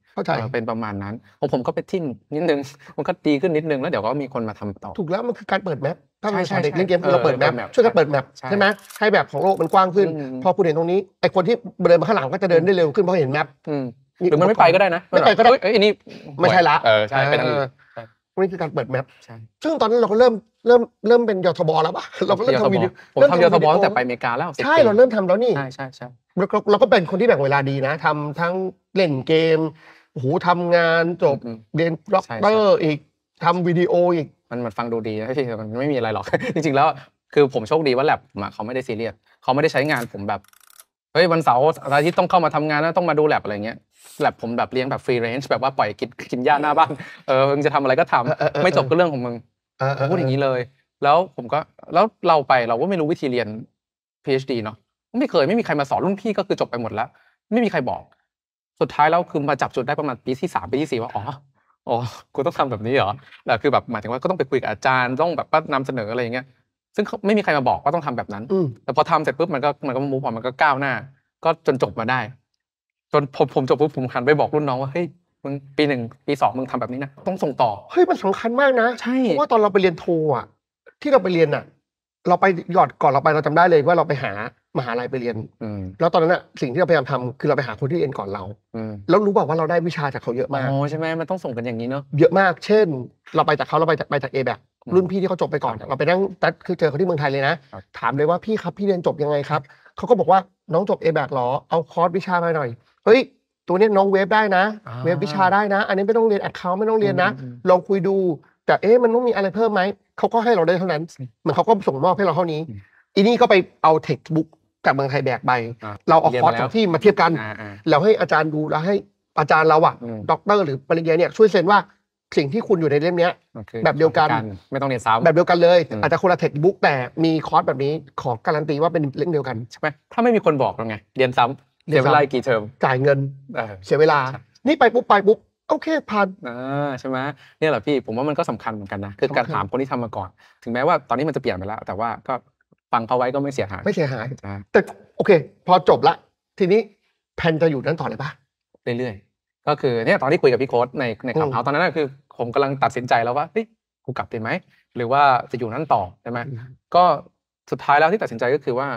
S1: เป็นประมาณนั้นของผมก็ไปทิ่มนิดนึงมันก็ดีขึ้นนิดนึงแล้วเดี๋ยวก็มีคนมาทำต่อถ
S2: ูกแล้วมันคือการเปิดแมปถ้าเราชาเด็กเล่นเกมเราเปิดแมปช
S1: ่วยกันเปิดแมปใช่ไหม
S2: ให้แบบของโลกมันกว้างขึ้น พอคุณเห็นตรงนี้ไอคนที่เดินมาข้างหลังก็จะเดินได้เร็วขึ้นเพราะเห็นแมปหรือมันไม่ไปก็ได้นะไม่ไปก็ได้ไอ้นี่ไม่ใช่ละเออใช่เป็นนี่คือการเปิดแมปซึ่งตอนนั้นเราก็เริ่มเริ่มเริ่มเป็นยทบแล้วป
S1: ะเราก็เริ่มทำวิดีโอผมทำยทบตั้งแต่ไปอเมริกาแล้ว ใช่เรา
S2: เริ่มทำแล้วนี่ใช่ใช่ใช่เราก็เป็นคนที่แบ่งเวลาดีนะทำทั้งเล่นเกมโอ้โหทำงานจบเรียน
S1: ล็อกเตอร์อีกทำวิดีโออีก มันมันฟังดูดีนะพี่มันไม่มีอะไรหรอก จริงๆแล้ว คือผมโชคดีว่าแลบเขาไม่ได้ซีเรียสเขาไม่ได้ใช้งานผมแบบเฮ้ยวันเสาร์อาทิตย์ต้องเข้ามาทำงานแล้วต้องมาดูแลบอะไรเงี้ย แลบผมแบบเลี้ยงแบบฟรีเรนจ์แบบว่าปล่อยกินกินหญ้าหน้าบ้านเออมึงจะทำอะไรก็ทำไม่จบก็เรื่องของมึงพูดอย่างนี้เลย แล้วผมก็ แล้วเราไปเราก็ไม่รู้วิธีเรียน PhD เนาะไม่เคยไม่มีใครมาสอนรุ่นพี่ก็คือจบไปหมดแล้ว ไม่มีใครบอก สุดท้ายแล้วคือมาจับจุดได้ประมาณปีที่สามปีที่สี่ว่า อ๋อ อ๋อ กูต้องทำแบบนี้เหรอแต่คือแบบหมายถึงว่าก็ต้องไปคุยกับอาจารย์ต้องแบบนำเสนออะไรอย่างเงี้ย ซึ่งไม่มีใครมาบอกว่าต้องทำแบบนั้น แต่พอทำเสร็จปุ๊บมันก็มันก็มูฟออกมันก็ก้าวหน้า ก็จนจบมาได้ จนผมผมจบปุ๊บผมหันไปบอกรุ่นน้องว่าเฮ้ยมึงปีหนึ่งปีสองมึงทำแบบนี้นะต้องส่งต่อเฮ้ยมันสำคัญมากนะ ใช่เพราะว่าตอนเราไปเรียนโทอ่ะที่เราไปเรียนอ่ะ
S2: เราไปหยอดก่อนเราไปเราจำได้เลยว่าเราไปหามหาลัยไปเรียนแล้วตอนนั้นอ่ะสิ่งที่เราพยายามทำคือเราไปหาคนที่เรียนก่อนเราแล้วรู้บอกว่าเราได้วิชาจากเขาเยอะมากโอ้ใช่ไหมมันต้องส่งกันอย่างนี้เนาะเยอะมาก เช่น เราไปจากเขาเราไปจากไปจากเอแบรุ่นพี่ที่เขาจบไปก่อนเราไปนั่งตัดคือเจอเขาที่เมืองไทยเลยนะถามเลยว่าพี่ครับพี่เรียนจบยังไงครับเขาก็บอกว่าน้องจบเอแบกหรอเอาคอร์สวิชามาหน่อยเฮ้ยตัวนี้น้องเวฟได้นะเวฟวิชาได้นะ อันนี้ไม่ต้องเรียนแอคเคาท์ไม่ต้องเรียนนะลองคุยดูแต่เอ๊ะมันต้องมีอะไรเพิ่มไหมเขาก็ให้เราได้เท่านั้นเหมือนเขาก็ส่งมอบให้เราเท่านี้อีนี่ก็ไปเอาเทคบุ๊กจากเมืองไทยแบกไปเราเอาคอร์สจากที่มาเทียบกันแล้วให้อาจารย์ดูแล้วให้อาจารย์เราอะด็อกเตอร์หรือปริญญาเนี่ยช่วยเซ็นว่าสิ่งที่คุณอยู่ในเล่มนี้
S1: แบบเดียวกันไม่ต้องเรียนซ้ำแบบเดีย
S2: วกันเลยอาจจะคนละเทคบุ๊กแต่มีคอร์สแบบนี้ขอการันตีว่าเป็นเล่มเดียวกันใช่ไหมถ้าไม่มีคนบอกเราไงเรียนซ้ำเสียเวลากี่เทอมจ่ายเงินเสียเวลา
S1: นี่ไปปุ๊บไปปุ๊บ โอเคผ่านใช่ไหมเนี่ยแหละพี่ ผมว่ามันก็สำคัญเหมือนกันนะ คือการถามคนที่ทำมาก่อน ถึงแม้ว่าตอนนี้มันจะเปลี่ยนไปแล้ว แต่ว่าก็ฟังเขาไว้ก็ไม่เสียหาย ไม่เสียหาย แต่โอเค พอจบละ ทีนี้
S2: แพนจะอยู่นั้นต่อเลยปะ
S1: เรื่อยๆ ก็คือเนี่ยตอนที่คุยกับพี่โค้ดในในคำถามตอนนั้นคือผมกำลังตัดสินใจแล้วว่าเฮ้ย กูกลับดีไหม หรือว่าจะอยู่นั้นต่อใช่ไหมก็สุดท้ายแล้วที่ตัดสินใจก็คือว่า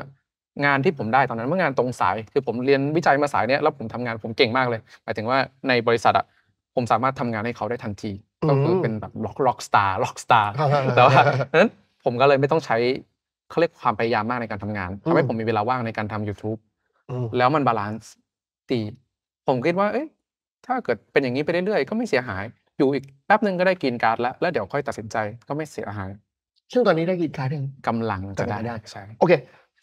S1: งานที่ผมได้ตอนนั้นเมื่องานตรงสาย คือผมเรียนวิจัยมาสายเนี้ย แล้วผมทำงานผมเก่งมากเลยหมายถึงว่าในบริษัทอ่ะผมสามารถทำงานให้เขาได้ทันที ก็คือเป็นแบบล็อกล็อกสตาร์ล็อกสตาร์แต่ว่านั้นผมก็เลยไม่ต้องใช้เขาเรียกความพยายามมากในการทำงานทำให้ผมมีเวลาว่างในการทำ YouTube แล้วมันบาลานซ์ดีผมคิดว่า เอ้ยถ้าเกิดเป็นอย่างนี้ไปเรื่อยๆ ก็ไม่เสียหาย อยู่อีกแป๊บหนึ่งก็ได้กินการ์ดแล้ว แล้วเดี๋ยวค่อยตัดสินใจก็ไม่เสียหายซึ่งตอนนี้ได้กินการ์ดยังกำลังจะได้ใช่โอเค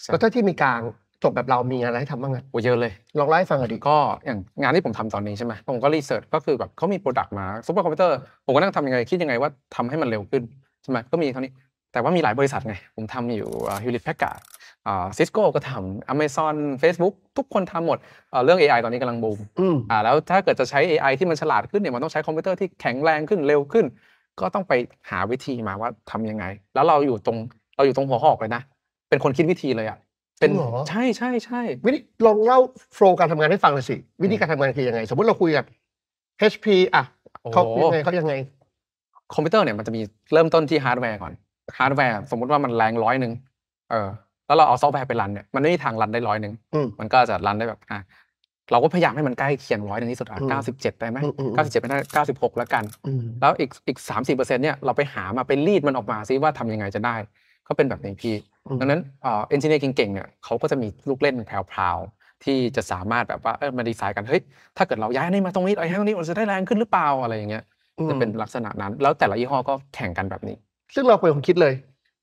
S1: แล้วถ้าที่มีกลางจบแบบเรามีงานอะไรให้ทำบ้างอ่ะโอ้เยอะเลย ลองไล่ฟังกันดีก็อย่างงานที่ผมทำตอนนี้ใช่ไหมผมก็รีเสิร์ชก็คือแบบเขามีโปรดักต์มาซุปเปอร์คอมพิวเตอร์ผมก็นั่งทำยังไง คิดยังไงว่า ทำให้มันเร็วขึ้น ใช่ไหมก็มีเท่านี้ แต่ว่ามีหลายบริษัทไง ผมทำอยู่ฮิลิแพ็กกาดซิสโก้ก็ทำ Amazon Facebook ทุกคนทำหมดเรื่อง AI ตอนนี้กำลังบูมอ่าแล้วถ้าเกิดจะใช้ AI ที่มันฉลาดขึ้นเนี่ยมันต้องใช้คอมพิวเตอร์ที่แข็งแรงขึ้นเร็วขึ้น ก็ต้องไปหาวิธีมาว่าทายังไง แล้วเราอยู่ตรงเราอยู่ตรงหัวหอกเลยนะเป็นคนคิดวิธีเลยอ่ะ เป็น
S2: ใช่ใช่ใช่ วิธี ลองเล่าโฟล์ก
S1: ารทำงานให้ฟังหน่อยสิ วิธีการทำงานคือยังไง สมมติเราคุยกับ HP อ่ะเขาย็งไงเขายังไง คอมพิวเตอร์เนี่ยมันจะมีเริ่มต้นที่ฮาร์ดแวร์ก่อนฮาร์ดแวร์สมมติว่ามันแรงร้อยหนึ่งเออแล้วเราเอาซอฟต์แวร์ไปรันเนี่ยมันไม่มีทางรันได้ร้อยหนึ่งมันก็จะรันได้แบบอ่ะเราก็พยายามให้มันใกล้เคียงร้อยหนึ่งที่สุดอ่ะเก้าสิบเจ็ดได้ไหมเก้าสิบเจ็ดไม่ได้เก้าสิบหกแล้วกันแล้วอีกอีกสามสิบเปอร์เซ็นต์เนี่ยเราไปหามาไปรีดมันออกมาซิว่าทำยังไงจะได้ก็เป็นแบบนี้พี่ดังนั้นเอนจิเนียร์เก่งๆเนี่ยเขาก็จะมีลูกเล่นแพรวๆที่จะสามารถแบบว่าเออมาดีไซน์กัน เฮ้ย ถ้าเกิดเราย้ายนี่มาตรงนี้ไอ้ห้รงนี้มันจะได้แรงขึ้นหรือเปล่าอะไรอย่างเงี้ยจะเป็นลักษณะนั้น แล้วแต่ละยี่ห้อก็แข่งกันแบบนี้ ซึ่งเราเป็นคนคิดเลย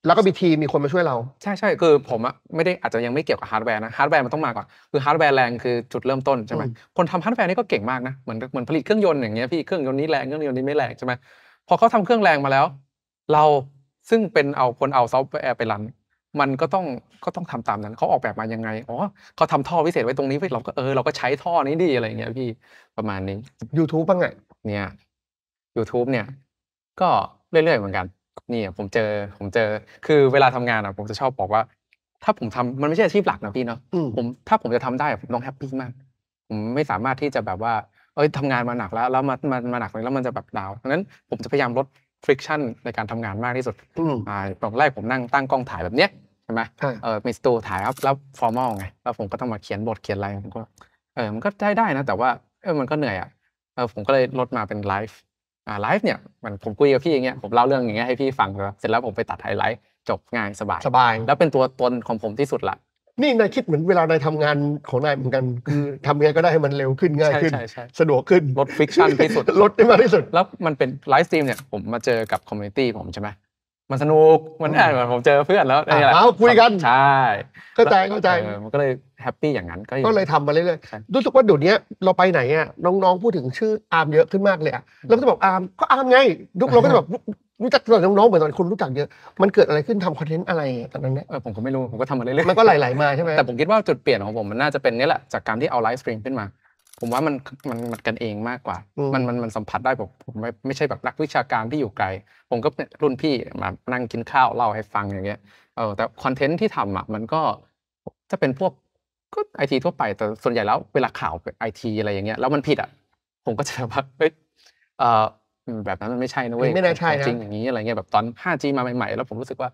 S1: แล้วก็มีทีมมีคนมาช่วยเราใช่ใช่คือผมอะไม่ได้อาจจะยังไม่เกี่ยวกับฮาร์ดแวร์นะฮาร์ดแวร์มันต้องมาก่อนคือฮาร์ดแวร์แรงคือจุดเริ่มต้นใช่ไหมคนทำฮาร์ดแวร์นี่ก็เก่งมากนะเหมือนเหมือนผลิตเครื่องยนต์อย่างเงี้ยพี่เครื่องยนต์นี้แรงเครื่องยนต์นี้ไม่แรงใช่ไหมพอเขาทำเครื่องแรงมาแล้ว เราซึ่งเป็นเอาคนเอาซอฟต์แวร์ไปรันมันก็ต้องก็ต้องทำตามนั้นเขาออกแบบมายังไง อ๋อเขาทาท่อพิเศษไว้ตรงนี้เราก็เออเราก็ใช้ท่อนี้ดีอะไรเงี้ยพี่ประมาณนี้ YouTube บ้างไงเนี่ย YouTube เนี่ย ก็เรื่อยๆเหมือนกันนี่ผมเจอผมเจอคือเวลาทำงานอ่ะผมจะชอบบอกว่า ถ้าผมทำมันไม่ใช่อาชีพหลักนะพี่เนาะผมถ้าผมจะทำได้ผมต้องแฮปปี้มากผมไม่สามารถที่จะแบบว่า เอ้ยทำงานมาหนักแล้ว แล้วมามามาหนักแล้วมันจะแบบดาวดังนั้นผมจะพยายามลด friction ในการทำงานมากที่สุดอ่าตอนแรกผมนั่งตั้งกล้องถ่ายแบบเนี้ยใช่ไหมเออมิสตูถ่ายรับวฟอร์มอลไงแล้วผมก็ต้องมาเขียนบทเขียนอะไรผมก็เออมันก็ได้ได้นะแต่ว่าเออมันก็เหนื่อยอ่ะเออผมก็เลยลดมาเป็นไลฟ์อ่าไลฟ์เนี่ยมันผมคุยกับพี่อย่างเงี้ยผมเล่าเรื่องอย่างเงี้ยให้พี่ฟังเสร็จแล้วผมไปตัดไฮไลท์จบง่ายสบายสบายแล้วเป็นตัวตนของผมที่สุดละ
S2: นี่นายคิดเหมือนเวลานายทำงานของนายเหมือนกันคือทำยังไงก็ได้ให้มันเร็วขึ้นง่ายขึ้น
S1: สะดวกขึ้นลดฟิกชันที่สุดลดได้มากที่สุดแล้วมันเป็นไลฟ์สตรีมเนี่ยผมมาเจอกับคอมมูนิตี้ผมใช่ไหมมันสนุกมันอ่นอนผมเจอเพื่อนแล้วะไรแบลเอาคุยกันใช่เข้าใจเข้าใจมันก็เลยแฮปปี้อย่างนั้นก็ก็เลยทำมาเรื่อย
S2: ๆรู้สึกว่าเดี๋ยวนี้เราไปไหนอ่ะน้องๆพูดถึงชื่ออาร์มเยอะขึ้นมากเลยอ่ะเราก็จะบอกอาร์มก็อาร์มไงทุกเราก็จะแบบรู้จักตอนน้องๆเหมือนตอนคุณรู้จักเยอะ มันเกิดอะไรขึ้นทำคอนเทนต์อะไรตอนนั้นเนี่ย
S1: ผมก็ไม่รู้ผมก็ทำมาเรื่อยๆมันก็ไหลๆมาใช่ไหมแต่ผมคิดว่าจุดเปลี่ยนของผมมันน่าจะเป็นนี่แหละจากการที่เอาไลฟ์สตรีมขึ้นมาผมว่ามันมันมันกันเองมากกว่า มันมันมันสัมผัสได้ ผมผมไม่ไม่ใช่แบบนักวิชาการที่อยู่ไกล ผมก็รุ่นพี่มานั่งกินข้าวเล่าให้ฟังอย่างเงี้ยเออแต่คอนเทนต์ที่ทำอ่ะมันก็จะเป็นพวกก็ไอทีทั่วไปแต่ส่วนใหญ่แล้วเวลาข่าวไอทีอะไรอย่างเงี้ย แล้วมันผิดอ่ะผมก็จะแบบเฮ้ยเออแบบนั้นมันไม่ใช่นะเว้ยไม่ได้ใช่นะจริงอย่างนี้อะไรเงี้ยแบบตอน 5G มาใหม่ ๆ แล้วผมรู้สึกว่า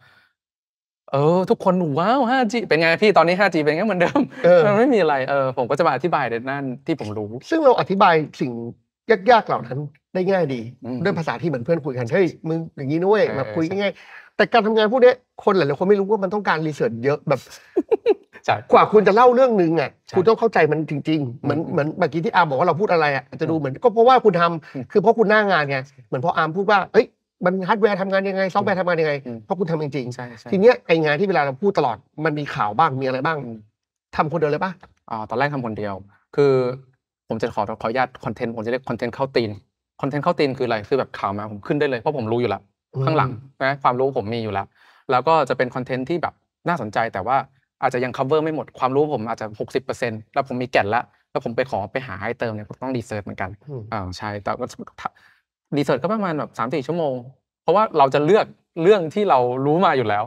S1: เออ ทุกคนว้าว 5G เป็นไงพี่ตอนนี้ 5G เป็นไงเหมือนเดิมมันไม่มีอะไรเออผมก็จะมาอธิบายในนั่นที่ผมรู้ ซึ่งเราอธิบายสิ่งยากๆเหล่านั้นได้ง่ายดี ด้วยภ
S2: าษาที่เหมือนเพื่อนคุยกันเฮ้ยมึงอย่างนี้นู้ยมาคุยง่ายแต่การทำงานพวกนี้คนหลายๆคนไม่รู้ว่ามันต้องการรีเสิร์ชเยอะแบบกว่าคุณจะเล่าเรื่องหนึ่งอ่ะคุณต้องเข้าใจมันจริงๆเหมือนเหมือนเมื่อกี้ที่อาร์มบอกว่าเราพูดอะไรอ่ะจะดูเหมือนก็เพราะว่าคุณทำ คือเพราะคุณหน้างานไงเหมือนพออาร์มพูดว่าเอ้ยมันฮาร์ดแวร์ทำงานยังไงซอฟต์แวร์ทำงานยังไงเพราะคุณทำจริงๆใช่ทีเนี้ยไองานที
S1: ่เวลาเราพูดตลอดมันมีข่าวบ้างมีอะไรบ้างทำคนเดียวเลยป่ะอ๋อตอนแรกทำคนเดียว คือผมจะขอขออนุญาตคอนเทนต์ผมจะเรียกคอนเทนต์เข้าตีนคอนเทนต์เข้าตีนคืออะไรคือแบบข่าวมาผมขึ้นได้เลยเพราะผมรู้อยู่แล้วข้างหลังนะความรู้ผมมีอยู่แล้วแล้วก็จะเป็นคอนเทนต์ที่แบบน่าสนใจ แต่ว่าอาจจะยัง cover ไม่หมดความรู้ผมอาจจะ60%แล้วผมมีแก่นละแล้วผมไปขอไปหาให้เติมเนี่ยผมต้องรีเสิร์ชเหมือนกันอ่าใช่แต่ก็รีเสิร์ชก็ประมาณแบบสามสี่ชั่วโมง เพราะว่าเราจะเลือกเรื่องที่เรารู้มาอยู่แล้ว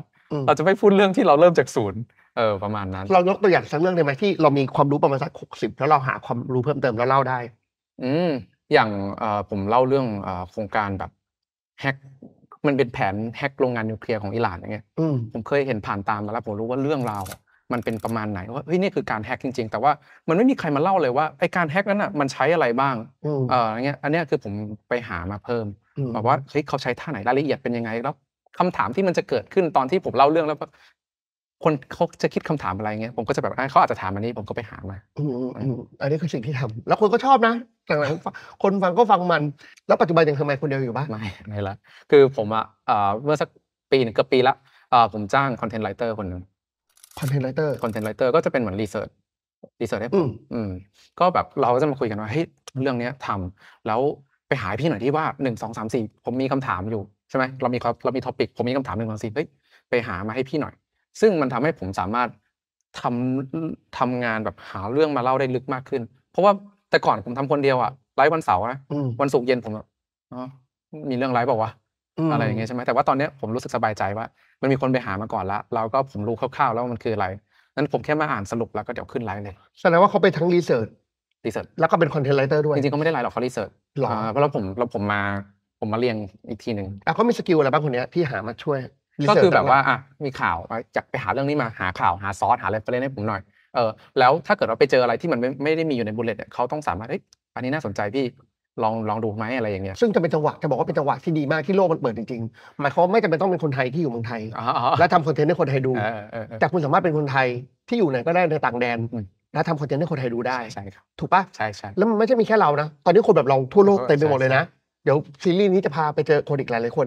S1: เราจะไม่พูดเรื่องที่เราเริ่มจากศูนย์เออประมาณนั้น
S2: เรายกตัวอย่างสักเรื่องได้ไหมที่เรามีความรู้ประมาณสักหกสิบแล้วเรา
S1: หาความรู้เพิ่มเติมแล้วเล่าได้ อืมอย่างผมเล่าเรื่องโครงการแบบแฮกมันเป็นแผนแฮกโรงงานนิวเคลียร์ของอิหร่านอย่างเงี้ยผมเคยเห็นผ่านตามมาแล้วผมรู้ว่าเรื่องราวมันเป็นประมาณไหนว่าเฮ้ยนี่คือการแฮกจริง ๆ แต่ว่ามันไม่มีใครมาเล่าเลยว่าไอการแฮกนั้นอ่ะมันใช้อะไรบ้างเอออย่างเงี้ย อันนี้คือผมไปหามาเพิ่มแบบว่าเฮ้ยเขาใช้ท่าไหนรายละเอียดเป็นยังไง แล้วคำถามที่มันจะเกิดขึ้นตอนที่ผมเล่าเรื่องแล้วคนเขาจะคิดคำถามอะไรเงี้ยผมก็จะแบบเขาอาจจะถามอันนี้ ผมก็ไปหามาอันนี้คือสิ่งที่ทำ แล้วค
S2: นก็ชอบนะต่างคนฟังก็ฟังมันแล้วปัจจุบันยังทำไมคนเดียวอยู่
S1: บ้างไม่ไม่ละคือผมอ่ะเมื่อสักปีหนึ่งกับปีละผมจ้างคอนเทนต์ไรเตอร์คนหนึ่งคอนเทนต์ไรเตอร์คอนเทนต์ไรเตอร์ก็จะเป็นเหมือนรีเสิร์ชรีเสิร์ชให้ผมก็แบบเราจะมาคุยกันว่าเฮ้ยเรื่องเนี้ยทำแล้วไปหาพี่หน่อยที่ว่าหนึ่งสองสามสี่ผมมีคำถามอยู่ ใช่ไหมเรามีเรามีท็อปิกผมมีคำถามหนึ่งสองสี่เฮ้ยไปหามาให้พี่หน่อย ซึ่งมันทำให้ผมสามารถทำทำงานแบบหาเรื่องมาเล่าได้ลึกมากขึ้น เพราะว่าแต่ก่อนผมทำคนเดียวอะไลฟ์วันเสาร์นะวันศุกร์เย็นผมแบบมีเรื่องไลฟ์บอกว่าอะไรอย่างเงี้ยใช่ไหมแต่ว่าตอนเนี้ยผมรู้สึกสบายใจว่ามันมีคนไปหามาก่อนละเราก็ผมรู้คร่าวๆ แล้วว่ามันคืออะไร นั้นผมแค่มาอ่านสรุปแล้วก็เดี๋ยวขึ้นไลน์เลย
S2: แสดงว่าเขาไปทั้งรีเสิร์ช
S1: รีเสิร์ชแล้วก็เป็นคอนเทนต์ไรเตอร์ด้วย จริงๆก็ไม่ได้ไลน์หรอกเขารีเสิร์ชเพราะเราผมเราผมมาผมมาเรียงอีกทีหนึ่งอ่ะเขามีสกิลอะไรบ้างคนนี้ที่หามาช่วย ก็คือแบบว่าอ่ะมีข่าวจากไปหาเรื่องนี้มาหาข่าวหาซอสหาอะไรไปเล่นให้ผมหน่อย เออแล้วถ้าเกิดเราไปเจออะไรที่มันไม่ได้มีอยู่ในบุลเลตเขาต้องสามารถเฮ้ยอันนี้น่าสนใจพี่ลองลองดูไหมอะไรอย่างเงี้ยซ
S2: ึ่งจะเป็นจังหวะจะบอกว่าเป็นจังหวะที่ดีมากที่โลกมันเปิดจริงๆหมายความไม่จำเป็นต้องเป็นคนไทยที่อยู่เมืองไทย แล้วทำคอนเทนต์ให้คนไทยดูแต่คุณสามารถเป็นคนไทยที่อยู่ไหนก็ได้ในต่างแดนและทำคอนเทนต์ให้คนไทยดูได้ใช่ครับถูกปะใช่ใช่แล้วมันไม่ใช่มีแค่เรานะตอนนี้คนแบบเราทั่วโลกเต็มไปหมดเลยนะเดี๋ยวซีรีส์นี้จะพาไปเจอคนอีกหลายหลายคน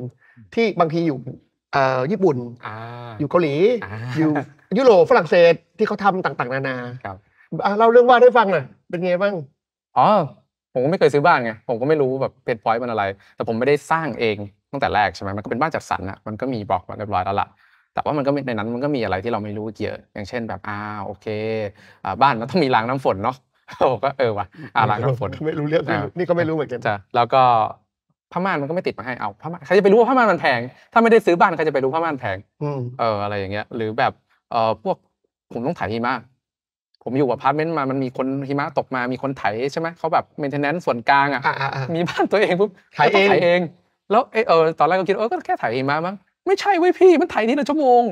S2: ที่บางทีอยู่ญี่ปุ่นอยู่เกาหลี
S1: อยู่ยุโรปฝรั่งเศสที่เขาทำต่างๆ นานาเล่าเรื่องว่าดให้ฟังหน่อยเป็นไงบ้างอ๋อผมก็ไม่เคยซื้อบ้านไง ผมก็ไม่รู้แบบเพดพอยต์มันอะไร แต่ผมไม่ได้สร้างเองตั้งแต่แรกใช่ไหมมันก็เป็นบ้านจัดสรรอะมันก็มีบล็อกมาเรียบร้อยแล้วล่ะแต่ว่ามันก็ในนั้นมันก็มีอะไรที่เราไม่รู้เยอะอย่างเช่นแบบอ้าโอเคบ้านมันต้องมีรางน้ำฝนเนาะอ้ก็เออว่ะอ่ารางน้ำฝนไม่รู้เรื่องนี่ก็ไม่รู้เหมือนกันจ้ะ แล้วก็ผ้าม่านมันก็ไม่ติดมาให้เอาผ้าม่านใครจะไปรู้ว่าผ้าม่านมันแพง ถ้าไม่ได้ซื้อบ้านใครจะไปรู้ผ้าม่านแพงเอออะไรอย่างเงี้ย หรือแบบเออพวกผมต้องถ่ายห่มากผมอยู่อพาร์ตเมนต์มามันมีคนหิมะตกมา มีคนไถใช่ไหม เขาแบบเมนเทนแนนซ์ส่วนกลางอ่ะ มีบ้านตัวเองปุ๊บ ไถเองเองแล้วเออตอนแรกก็คิดเออก็แค่ไถหิมะมั้ง ไม่ใช่เว้ยพี่ มันไถที่ละชั่วโมง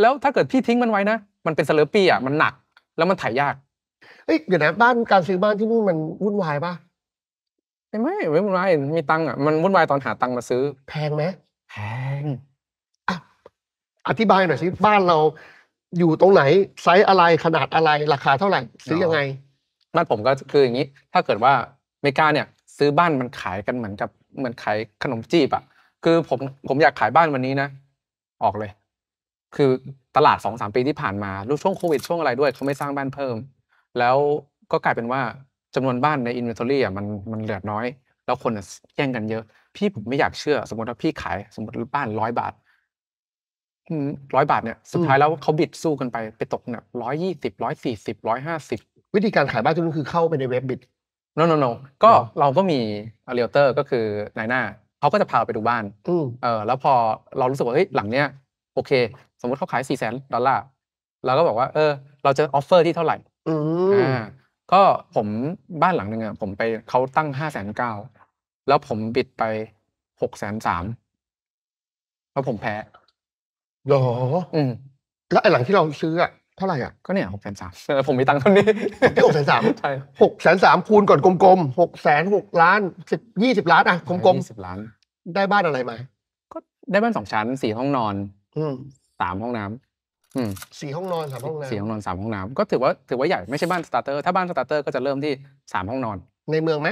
S1: แล้วถ้าเกิดพี่ทิ้งมันไว้นะ มันเป็นสเลอปี้อ่ะ มันหนัก แล้วมันไถยาก เฮ้ยเดี๋ยวนะบ้านการซื้อบ้านที่นู่นมันวุ่นวายปะไม่ไม่วุ่นวายมีตังอ่ะมันวุ่นวายตอนหาตังมาซื้อ แพงไหมแพง อธิบายหน่อยสิบ้านเราอยู่ตรงไหน ไซส์อะไรขนาดอะไรราคาเท่าไหร่ซื้อยังไงบ้านผมก็คืออย่างนี้ ถ้าเกิดว่าอเมริกาเนี่ยซื้อบ้านมันขายกันเหมือนกับเหมือนขายขนมจีบอ่ะ คือผมผมอยากขายบ้านวันนี้นะ ออกเลย คือตลาดสองสามปีที่ผ่านมารู้ช่วงโควิดช่วงอะไรด้วยเขาไม่สร้างบ้านเพิ่ม แล้วก็กลายเป็นว่าจำนวนบ้านในอินเวนทอรี่อ่ะมันมันเหลือน้อย แล้วคนแย่งกันเยอะพี่ผมไม่อยากเชื่อ สมมติว่าพี่ขายสมมติบ้านร้อยบาทร้อยบาทเนี่ย สุดท้ายแล้วเขาบิดสู้กันไปไปตกเนี่ยร้อยยี่สิบร้อยสี่สิบร้อยห้าสิบวิธีการขายบ้านทุนคือเข้าไปในเว็บบิด โนโนโนก็เราก็มีเรียลเตอร์ก็คือนายหน้า เขาก็จะพาไปดูบ้านเออ แล้วพอเรารู้สึกว่าเฮ้ยหลังเนี้ยโอเค สมมติเขาขายสี่แสนดอลลาร์เราก็บอกว่า เออ เราจะออฟเฟอร์ที่เท่าไหร่อ่าก็ผมบ้านหลังหนึ่งอ่ะผมไปเขาตั้งห้าแสนเก้าแล้วผมบิดไปหกแสนสามแล้วผมแพ้หรออืม แล้วไอ้หลังที่เราซื้ออะเท่าไหร่อ่ะ ก็เนี่ยหกแสนสามผมมีตังค์เท่านี้ที่หกแสนสามใช่ห
S2: กแสนสามคูณก่อนกลมๆหกแสนหกล้านสิบยี่สิบล้านอ่ะกลมๆยี่สิบล้าน ไ
S1: ด้บ้านอะไรมาก็ได้บ้านสองชั้นสี่ห้องนอนสามห้องน้ำส
S2: ี่ห้องนอนสามห้องน้ำสี่
S1: ห้องนอนสามห้องน้ำก็ถือว่าถือว่าใหญ่ไม่ใช่บ้านสตาร์เตอร์ถ้าบ้านสตาร์เตอร์ก็จะเริ่มที่สามห้องนอน ในเมืองไหม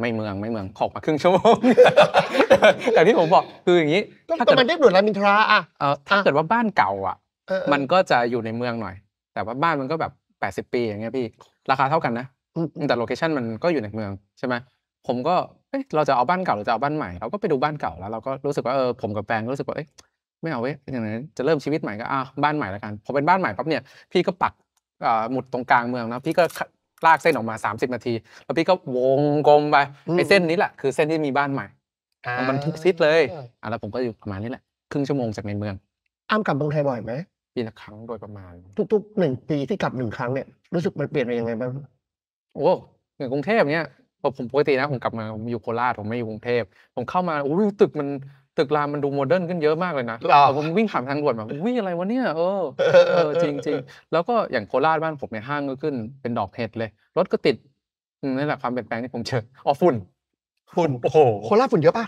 S1: ไม่เมือง ไม่เมือง ขอกมาครึ่งชั่วโมงแต่ที่ผมบอกคืออย่างนี้ถ้ากดมันเรียบ
S2: ด่วนรามินทราอ่ะ
S1: ถ้าเกิดว่าบ้านเก่า อ่ะมันก็จะอยู่ในเมืองหน่อย แต่ว่าบ้านมันก็แบบ 80 ปีอย่างเงี้ยพี่ราคาเท่ากันนะแต่โลเคชันมันก็อยู่ในเมืองใช่ไหมผมก็เราจะเอาบ้านเก่าหรือจะเอาบ้านใหม่เราก็ไปดูบ้านเก่าแล้วเราก็รู้สึกว่าเออผมกับแฟนรู้สึกว่าเอ้ยไม่เอาเว้ยอย่างนั้นจะเริ่มชีวิตใหม่ก็อ่ะบ้านใหม่แล้วกันพอเป็นบ้านใหม่ปั๊บเนี่ยพี่ก็ปักหมุดตรงกลางเมืองนะพี่ก็ลากเส้นออกมา 30 นาที แล้วพี่ก็วงกลมไปไอ้เส้นนี้แหละคือเส้นที่มีบ้านใหม่มันทุกซิดเลย อ่ะแล้วผมก็อยู่ประมาณนี้แหละ ครึ่งชั่วโมงจากในเมือง
S2: อ้ามกลับเมืองไทยบ่อย
S1: ไหมปีละครั้งโดยประมาณ
S2: ทุกๆหนึ่งปีที่กลับหนึ่งครั้งเนี่ยรู้สึกมันเปลี่ยนไปยังไงบ้าง
S1: โอ้อย่างกรุงเทพเนี่ยผมปกตินะ ผมกลับมาอยู่โคราชผมไม่อยู่กรุงเทพผมเข้ามาโอ้ตึกมันตึกรามมันดูโมเดิร์นขึ้นเยอะมากเลยนะผมวิ่งผ่านทางด่วนแบบวิ่งอะไรวะเนี่ยเออเออจริงจริงแล้วก็อย่างโคราชบ้าน ผมในห้างก็ขึ้น เป็นดอกเห็ดเลย รถก็ติดนี่แหละความเปลี่ยนแปลงที่ผมเจอ อ๋อฝุ่นฝุ่นโอ้โหโคราชฝุ่นเยอะป่ะ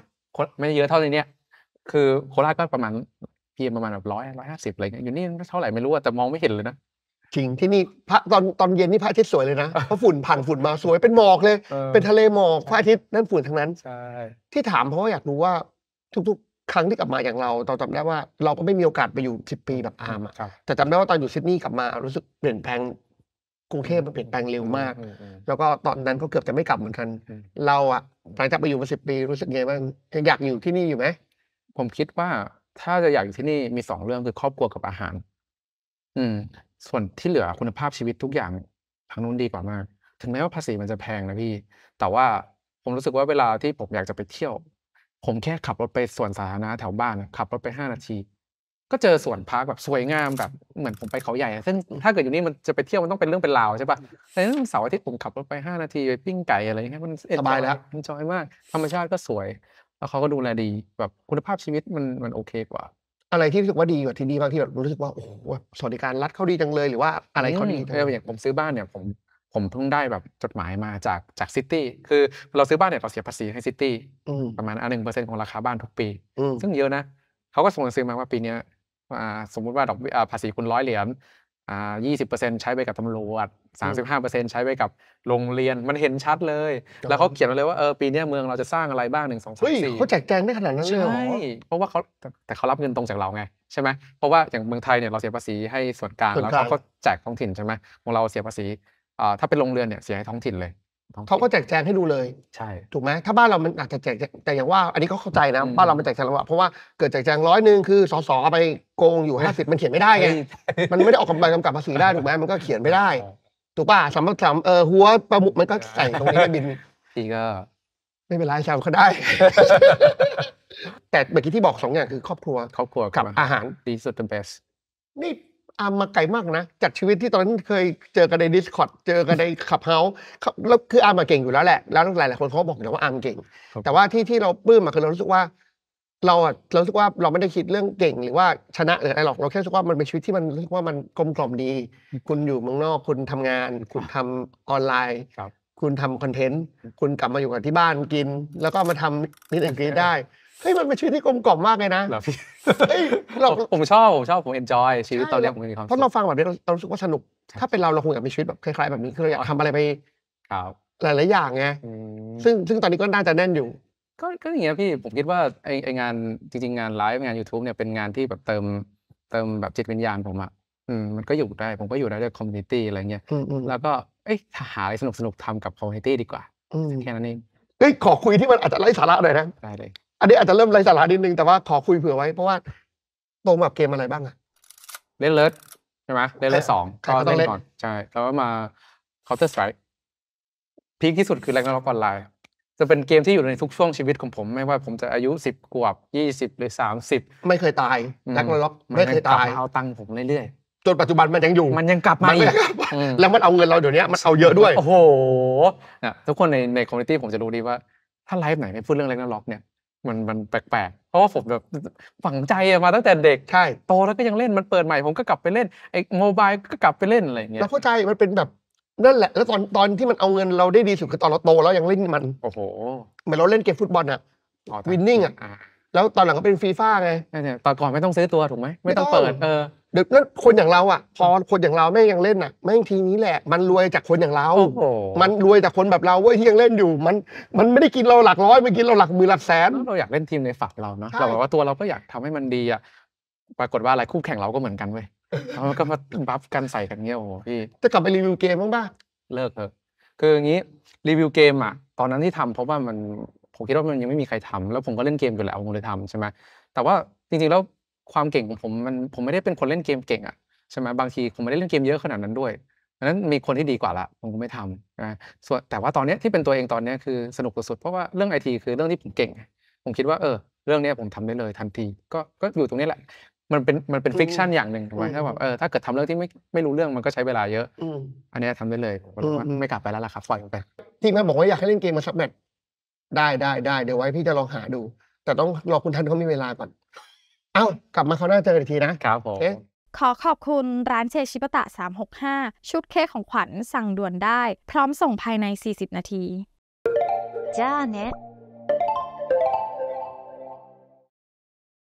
S1: ไม่เยอะเท่าในเนี้ยคือโคราชก็ประมาณพียอประมาณแบบร้อยร้อยห้าสิบอะไรเงี้ยอยู่นี่เท่าไหร่ไม่รู้แต่มองไม่เห็นเลยนะ จริงที่นี่พระตอนตอนเย็นนี่พระอาทิตย์สวยเลยนะ เพร
S2: าะฝุ่นผ่านฝุ่นมาสวยเป็นหมอกเลย เป็นทะเลหมอกพระอาทิตย์นั่นฝุ่นทั้งนั้นที่ถามเพราะอยากรู้ว่าทุกๆครั้งที่กลับมาอย่างเราเราจำได้ว่า เราก็ไม่มีโอกาสไปอยู่สิบปีแบบอาร์มอะแต่จำได้ว่าตอนอยู่ซิดนีย์กลับมารู้สึกเปลี่ยนแปลงกรุงเทพมันเปลี่ยนแปลงเร็วมากแล้วก็ตอนนั้นก็เกือบจะไม่กลับเหมือนกัน เราอะหลังจากไปอยู่มาสิบปีรู้สึกไงบ้าง
S1: ยังอยากอยู่ที่นี่อยู่ไหมผมคิดว่าถ้าจะอยากอยู่ที่นี่มีสองเรื่องคือครอบครัวกับอาหาร อืม ส่วนที่เหลือคุณภาพชีวิตทุกอย่างทางนู้นดีกว่ามากถึงแม้ว่าภาษีมันจะแพงนะพี่ แต่ว่าผมรู้สึกว่าเวลาที่ผมอยากจะไปเที่ยวผมแค่ขับรถไปสวนสาธารณะแถวบ้าน ขับรถไปห้านาที ก็เจอสวนพาร์คแบบสวยงามแบบเหมือนผมไปเขาใหญ่ ซึ่งถ้าเกิดอยู่นี่ มันจะไปเที่ยวมันต้องเป็นเรื่องเป็นราวใช่ปะแต่เสาร์อาทิตย์ผมขับรถไปห้านาที ไปปิ้งไก่อะไรเงี้ยมันสบายแล้ว มันจอยมาก ธรรมชาติก็สวย แล้วเขาก็ดูแลดีแบบคุณภาพชีวิตมันมันโอเคกว่า
S2: อะไรที่รู้สึกว่าดีกว่าที่นี่บางที่แบบรู้สึก
S1: ว่าโอ้โหสวัสดิการรัดเข้าดีจังเลย หรือว่าอะไรเขาดีอย่างผมซื้อบ้านเนี่ยผมผมเพิ่งได้แบบจดหมายมาจากจากซิตี้คือเราซื้อบ้านเนี่ยเราเสียภาษีให้ซิตี้ประมาณอันหนึ่งเปอร์เซ็นต์ของราคาบ้านทุกปี ซึ่งเยอะนะเขาก็ส่งซื้ือมาว่าปีนี้สมมุติว่าดอกภาษีคุณร้อยเหรียญยี่สิบเปอร์เซ็นต์ใช้ไปกับตำรวจสามสิบห้าเปอร์เซ็นต์ใช้ไปกับโรงเรียนมันเห็นชัดเลย แล้วเขาเขียนมาเลยว่าเออปีนี้เมืองเราจะสร้างอะไรบ้างหนึ่งสองสามสี่เขา
S2: แจกแจงได้ขนาดนั้นเลยเหรอ
S1: เพราะว่าเขาแต่เขารับเงินตรงจากเราไงใช่ไหมเพราะว่าอย่างเมืองไทยเนี่ยเราเสียภาษีให้ส่วนกลางแล้วเขาก็แจกท้องถิ่นใช่ไหมของเราเสียภาษีถ้าเป็นโรงเรือนเนี่ยเสียให้ท้องถิ่นเลย
S2: เขาก็แจกแจงให้ดูเลย ใช่ ถูกไหมถ้าบ้านเรา มันอาจจะแจกแต่อย่างว่าอันนี้ก็เข้าใจนะ บ้านเรา มันแจกแจงแล้วเพราะว่าเกิดแจกแจงร้อยหนึ่งคือสสอไปโกงอยู่ห้าสิบมันเขียนไม่ได้ไง มันไม่ได้ออกกำลังกำกับภาษีได้ถูกไหมมันก็เขียนไม่ได้ ถูกป่ะสำหรับสำเออหัวประมุกมันก็ใส่ตรงนี้บินิีก็ไม่เป็นไรชาวเขาได้ แต่เมื่อกี้ที่บอกสองอย่างคือครอบครัวครอบครัวกับอาหารดีสุดเป็นเบสนี่อามมาไกลมากนะจากชีวิตที่ตอนนั้นเคยเจอกันใน Discord เจอกันในขับเฮาส์แล้วคืออามมาเก่งอยู่แล้วแหละแล้วหลายหลายคนเขาบอกนะว่าอามเก่ง แต่ว่าที่ที่เราปื้มมาคือเรารู้สึกว่าเราอะเรารู้สึกว่าเราไม่ได้คิดเรื่องเก่งหรือว่าชนะหรืออะไรหรอกเราแค่รู้สึกว่ามันเป็นชีวิตที่มันรู้สึกว่ามันกลมกล่อมดี คุณอยู่เมืองนอก คุณทำงาน คุณทำออนไลน์คุณทำคอนเทนต์คุณกลับมาอยู่กับที่บ้านกิน แล้วก็มาทำนิดหนึ่งกินได้เฮ้ยมันเป็นชีวิตที่กลมกล่อมมากเลยนะ
S1: เราผมชอบผมชอบผมเอ็นจอยชีวิตตอนนี้ผมมีความเพรา
S2: ะเราฟังแบบนี้เรารู้สึกว่าสนุก ถ้าเป็นเราเราคงอยากมีชีวิตแบบคล้ายๆแบบนี้ คือเราอยากทำอะไรไปหลายๆอย่างไงซึ่งซึ่งตอนนี้ก็น่าจะแน่นอยู่
S1: ก็ก็อย่างเงี้ยพี่ผมคิดว่าไอไองานจริง ๆ งานไลฟ์งาน YouTube เนี่ย เป็นงานที่แบบเติมเติมแบบจิตวิญญาณผมอ่ะอืมมันก็อยู่ได้ผมก็อยู่ได้ด้วยคอมมูนิตี้อะไรเงี้ยแล้วก็เอ้ยหาอะไรสนุกสนุกทำกับคอมมูนิตี้ดีกว่าแค่นั้นเองเฮ้ยขอคุยที่มันอาจจะไร้สาระหน่อยนะได้เลย
S2: อันนี้อาจจะเริ่มไรสาระนิดนึงแต่ว่าขอคุยเผื่อไว้ เพราะว่าโตมาบเกมอะไรบ้างอะ
S1: เล่นเลิศใช่ไหมเล่นเลิศสองก็ต้องเล่นก่อน ใช่ แล้วมา Counter Strike พีคที่สุดคือ Ragnarok Online จะเป็นเกมที่อยู่ในทุกช่วงชีวิตของผม ไม่ว่าผมจะอายุ 10กว่บ20 หรือ 30 ไม่เคยตายอลมแร็กนร็อกไม่เคยตายเอาตังค์ผมเรื่อยจนปัจจุบันมันยังอยู่มันยังกลับมาอีกแล้วมันเอาเงินเราเดี๋ยวนี้มันเอาเยอะด้วยโอ้โหนะทุกคนในในคอมมูนิตี้ผมจะรู้ดีว่า ถ้าไลฟ์ไหนไม่พูดเรื่องเล็กนัล็อกเนี่ยมันมันแปลกๆ เพราะว่าผมแบบฝังใจมาตั้งแต่เด็ก ใช่ โตแล้วก็ยังเล่น มันเปิดใหม่ผมก็กลับไปเล่นไอ้โมบายก็กลับไปเล่นอะไรอย่างเงี้ยเราเข้าใจมันเป็นแบบ นั่นแหละ แล้วตอนตอน
S2: ที่มันเอาเงินเราได้ดีสุดคือตอนเราโตแล้วยังเล่นมัน โอ้โหเหมือนเราเล่นเกมฟุตบอลอะวินนิ่งอะแล้วตอนหลังก็เป็นฟีฟ่าไงใช่ใช่ตอนก่อนไม่ต้องซื้อตัวถูกไหม ไม่ต้องเปิด เออเด็กนั้นคนอย่างเราอ่ะพอคนอย่างเราแม่งยังเล่นอ่ะแม่งทีนี้แหละ มันรวยจากคนอย่างเรา มันรวยจากคนแบบเราเว้ยที่ยังเล่นอยู่ มัน มันไม่ได้กินเราหลักร้อยไม่กินเราหลักหมื่นหลักแสน
S1: เราอยากเล่นทีมในฝักเราเนาะเราแบบว่าตัวเราก็อยากทำให้มันดีอ่ะ ปรากฏว่าอะไรคู่แข่งเราก็เหมือนกันเว้ยเขาก็มาบัฟกันใส่กันเงี้ยโอ้พี่
S2: จะกลับไปรีวิวเกมบ้างป่ะ
S1: เลิกเถอะคืออย่างนี้รีวิวเกมอ่ะ ตอนนั้นที่ทำเพราะว่ามันผมคิดว่ามันยังไม่มีใครทำ แล้วผมก็เล่นเกมอยู่แล้วผมเลยทำใช่ไหมแต่ว่าจริงๆแล้วความเก่งของผมมันผมไม่ได้เป็นคนเล่นเกมเก่งอ่ะใช่ไหมบางทีผมไม่ได้เล่นเกมเยอะขนาดนั้นด้วยดังนั้นมีคนที่ดีกว่าละผมก็ไม่ทำนะส่วนแต่ว่าตอนนี้ที่เป็นตัวเองตอนนี้คือสนุกสุด เพราะว่าเรื่องไอทีคือเรื่องที่ผมเก่ง ผมคิดว่าเออ เรื่องนี้ผมทำได้เลยทันที ก็ก็อยู่ตรงนี้แหละมันเป็นมันเป็นฟิกชันอย่างหนึ่งถูกไหมถ้าแบบเออถ้าเกิดทำเรื่องที่ไม่ไม่รู้เรื่องมันก็ใช้เวลาเยอะอันนี้ทำได้เลยผมว่าไม่กลับไปแล้วล่ะครับปล่อยไป
S2: ที่แม่บอกว่าอยากให้เล่นเกมมาสักแมตชได้ได้ได้เดี๋ยวไว้พี่จะลองหาดู แต่ต้องรอคุณทันเขามีเวลาก่อนเอ้ากลับมาเขาหน้าเจออีกทีนะ ครับผม
S1: ขอขอบคุณร้านเชชิปตะ 365 ชุดเค้กของขวัญสั่งด่วนได้ พร้อมส่งภายใน 40 นาที จ้เน็ต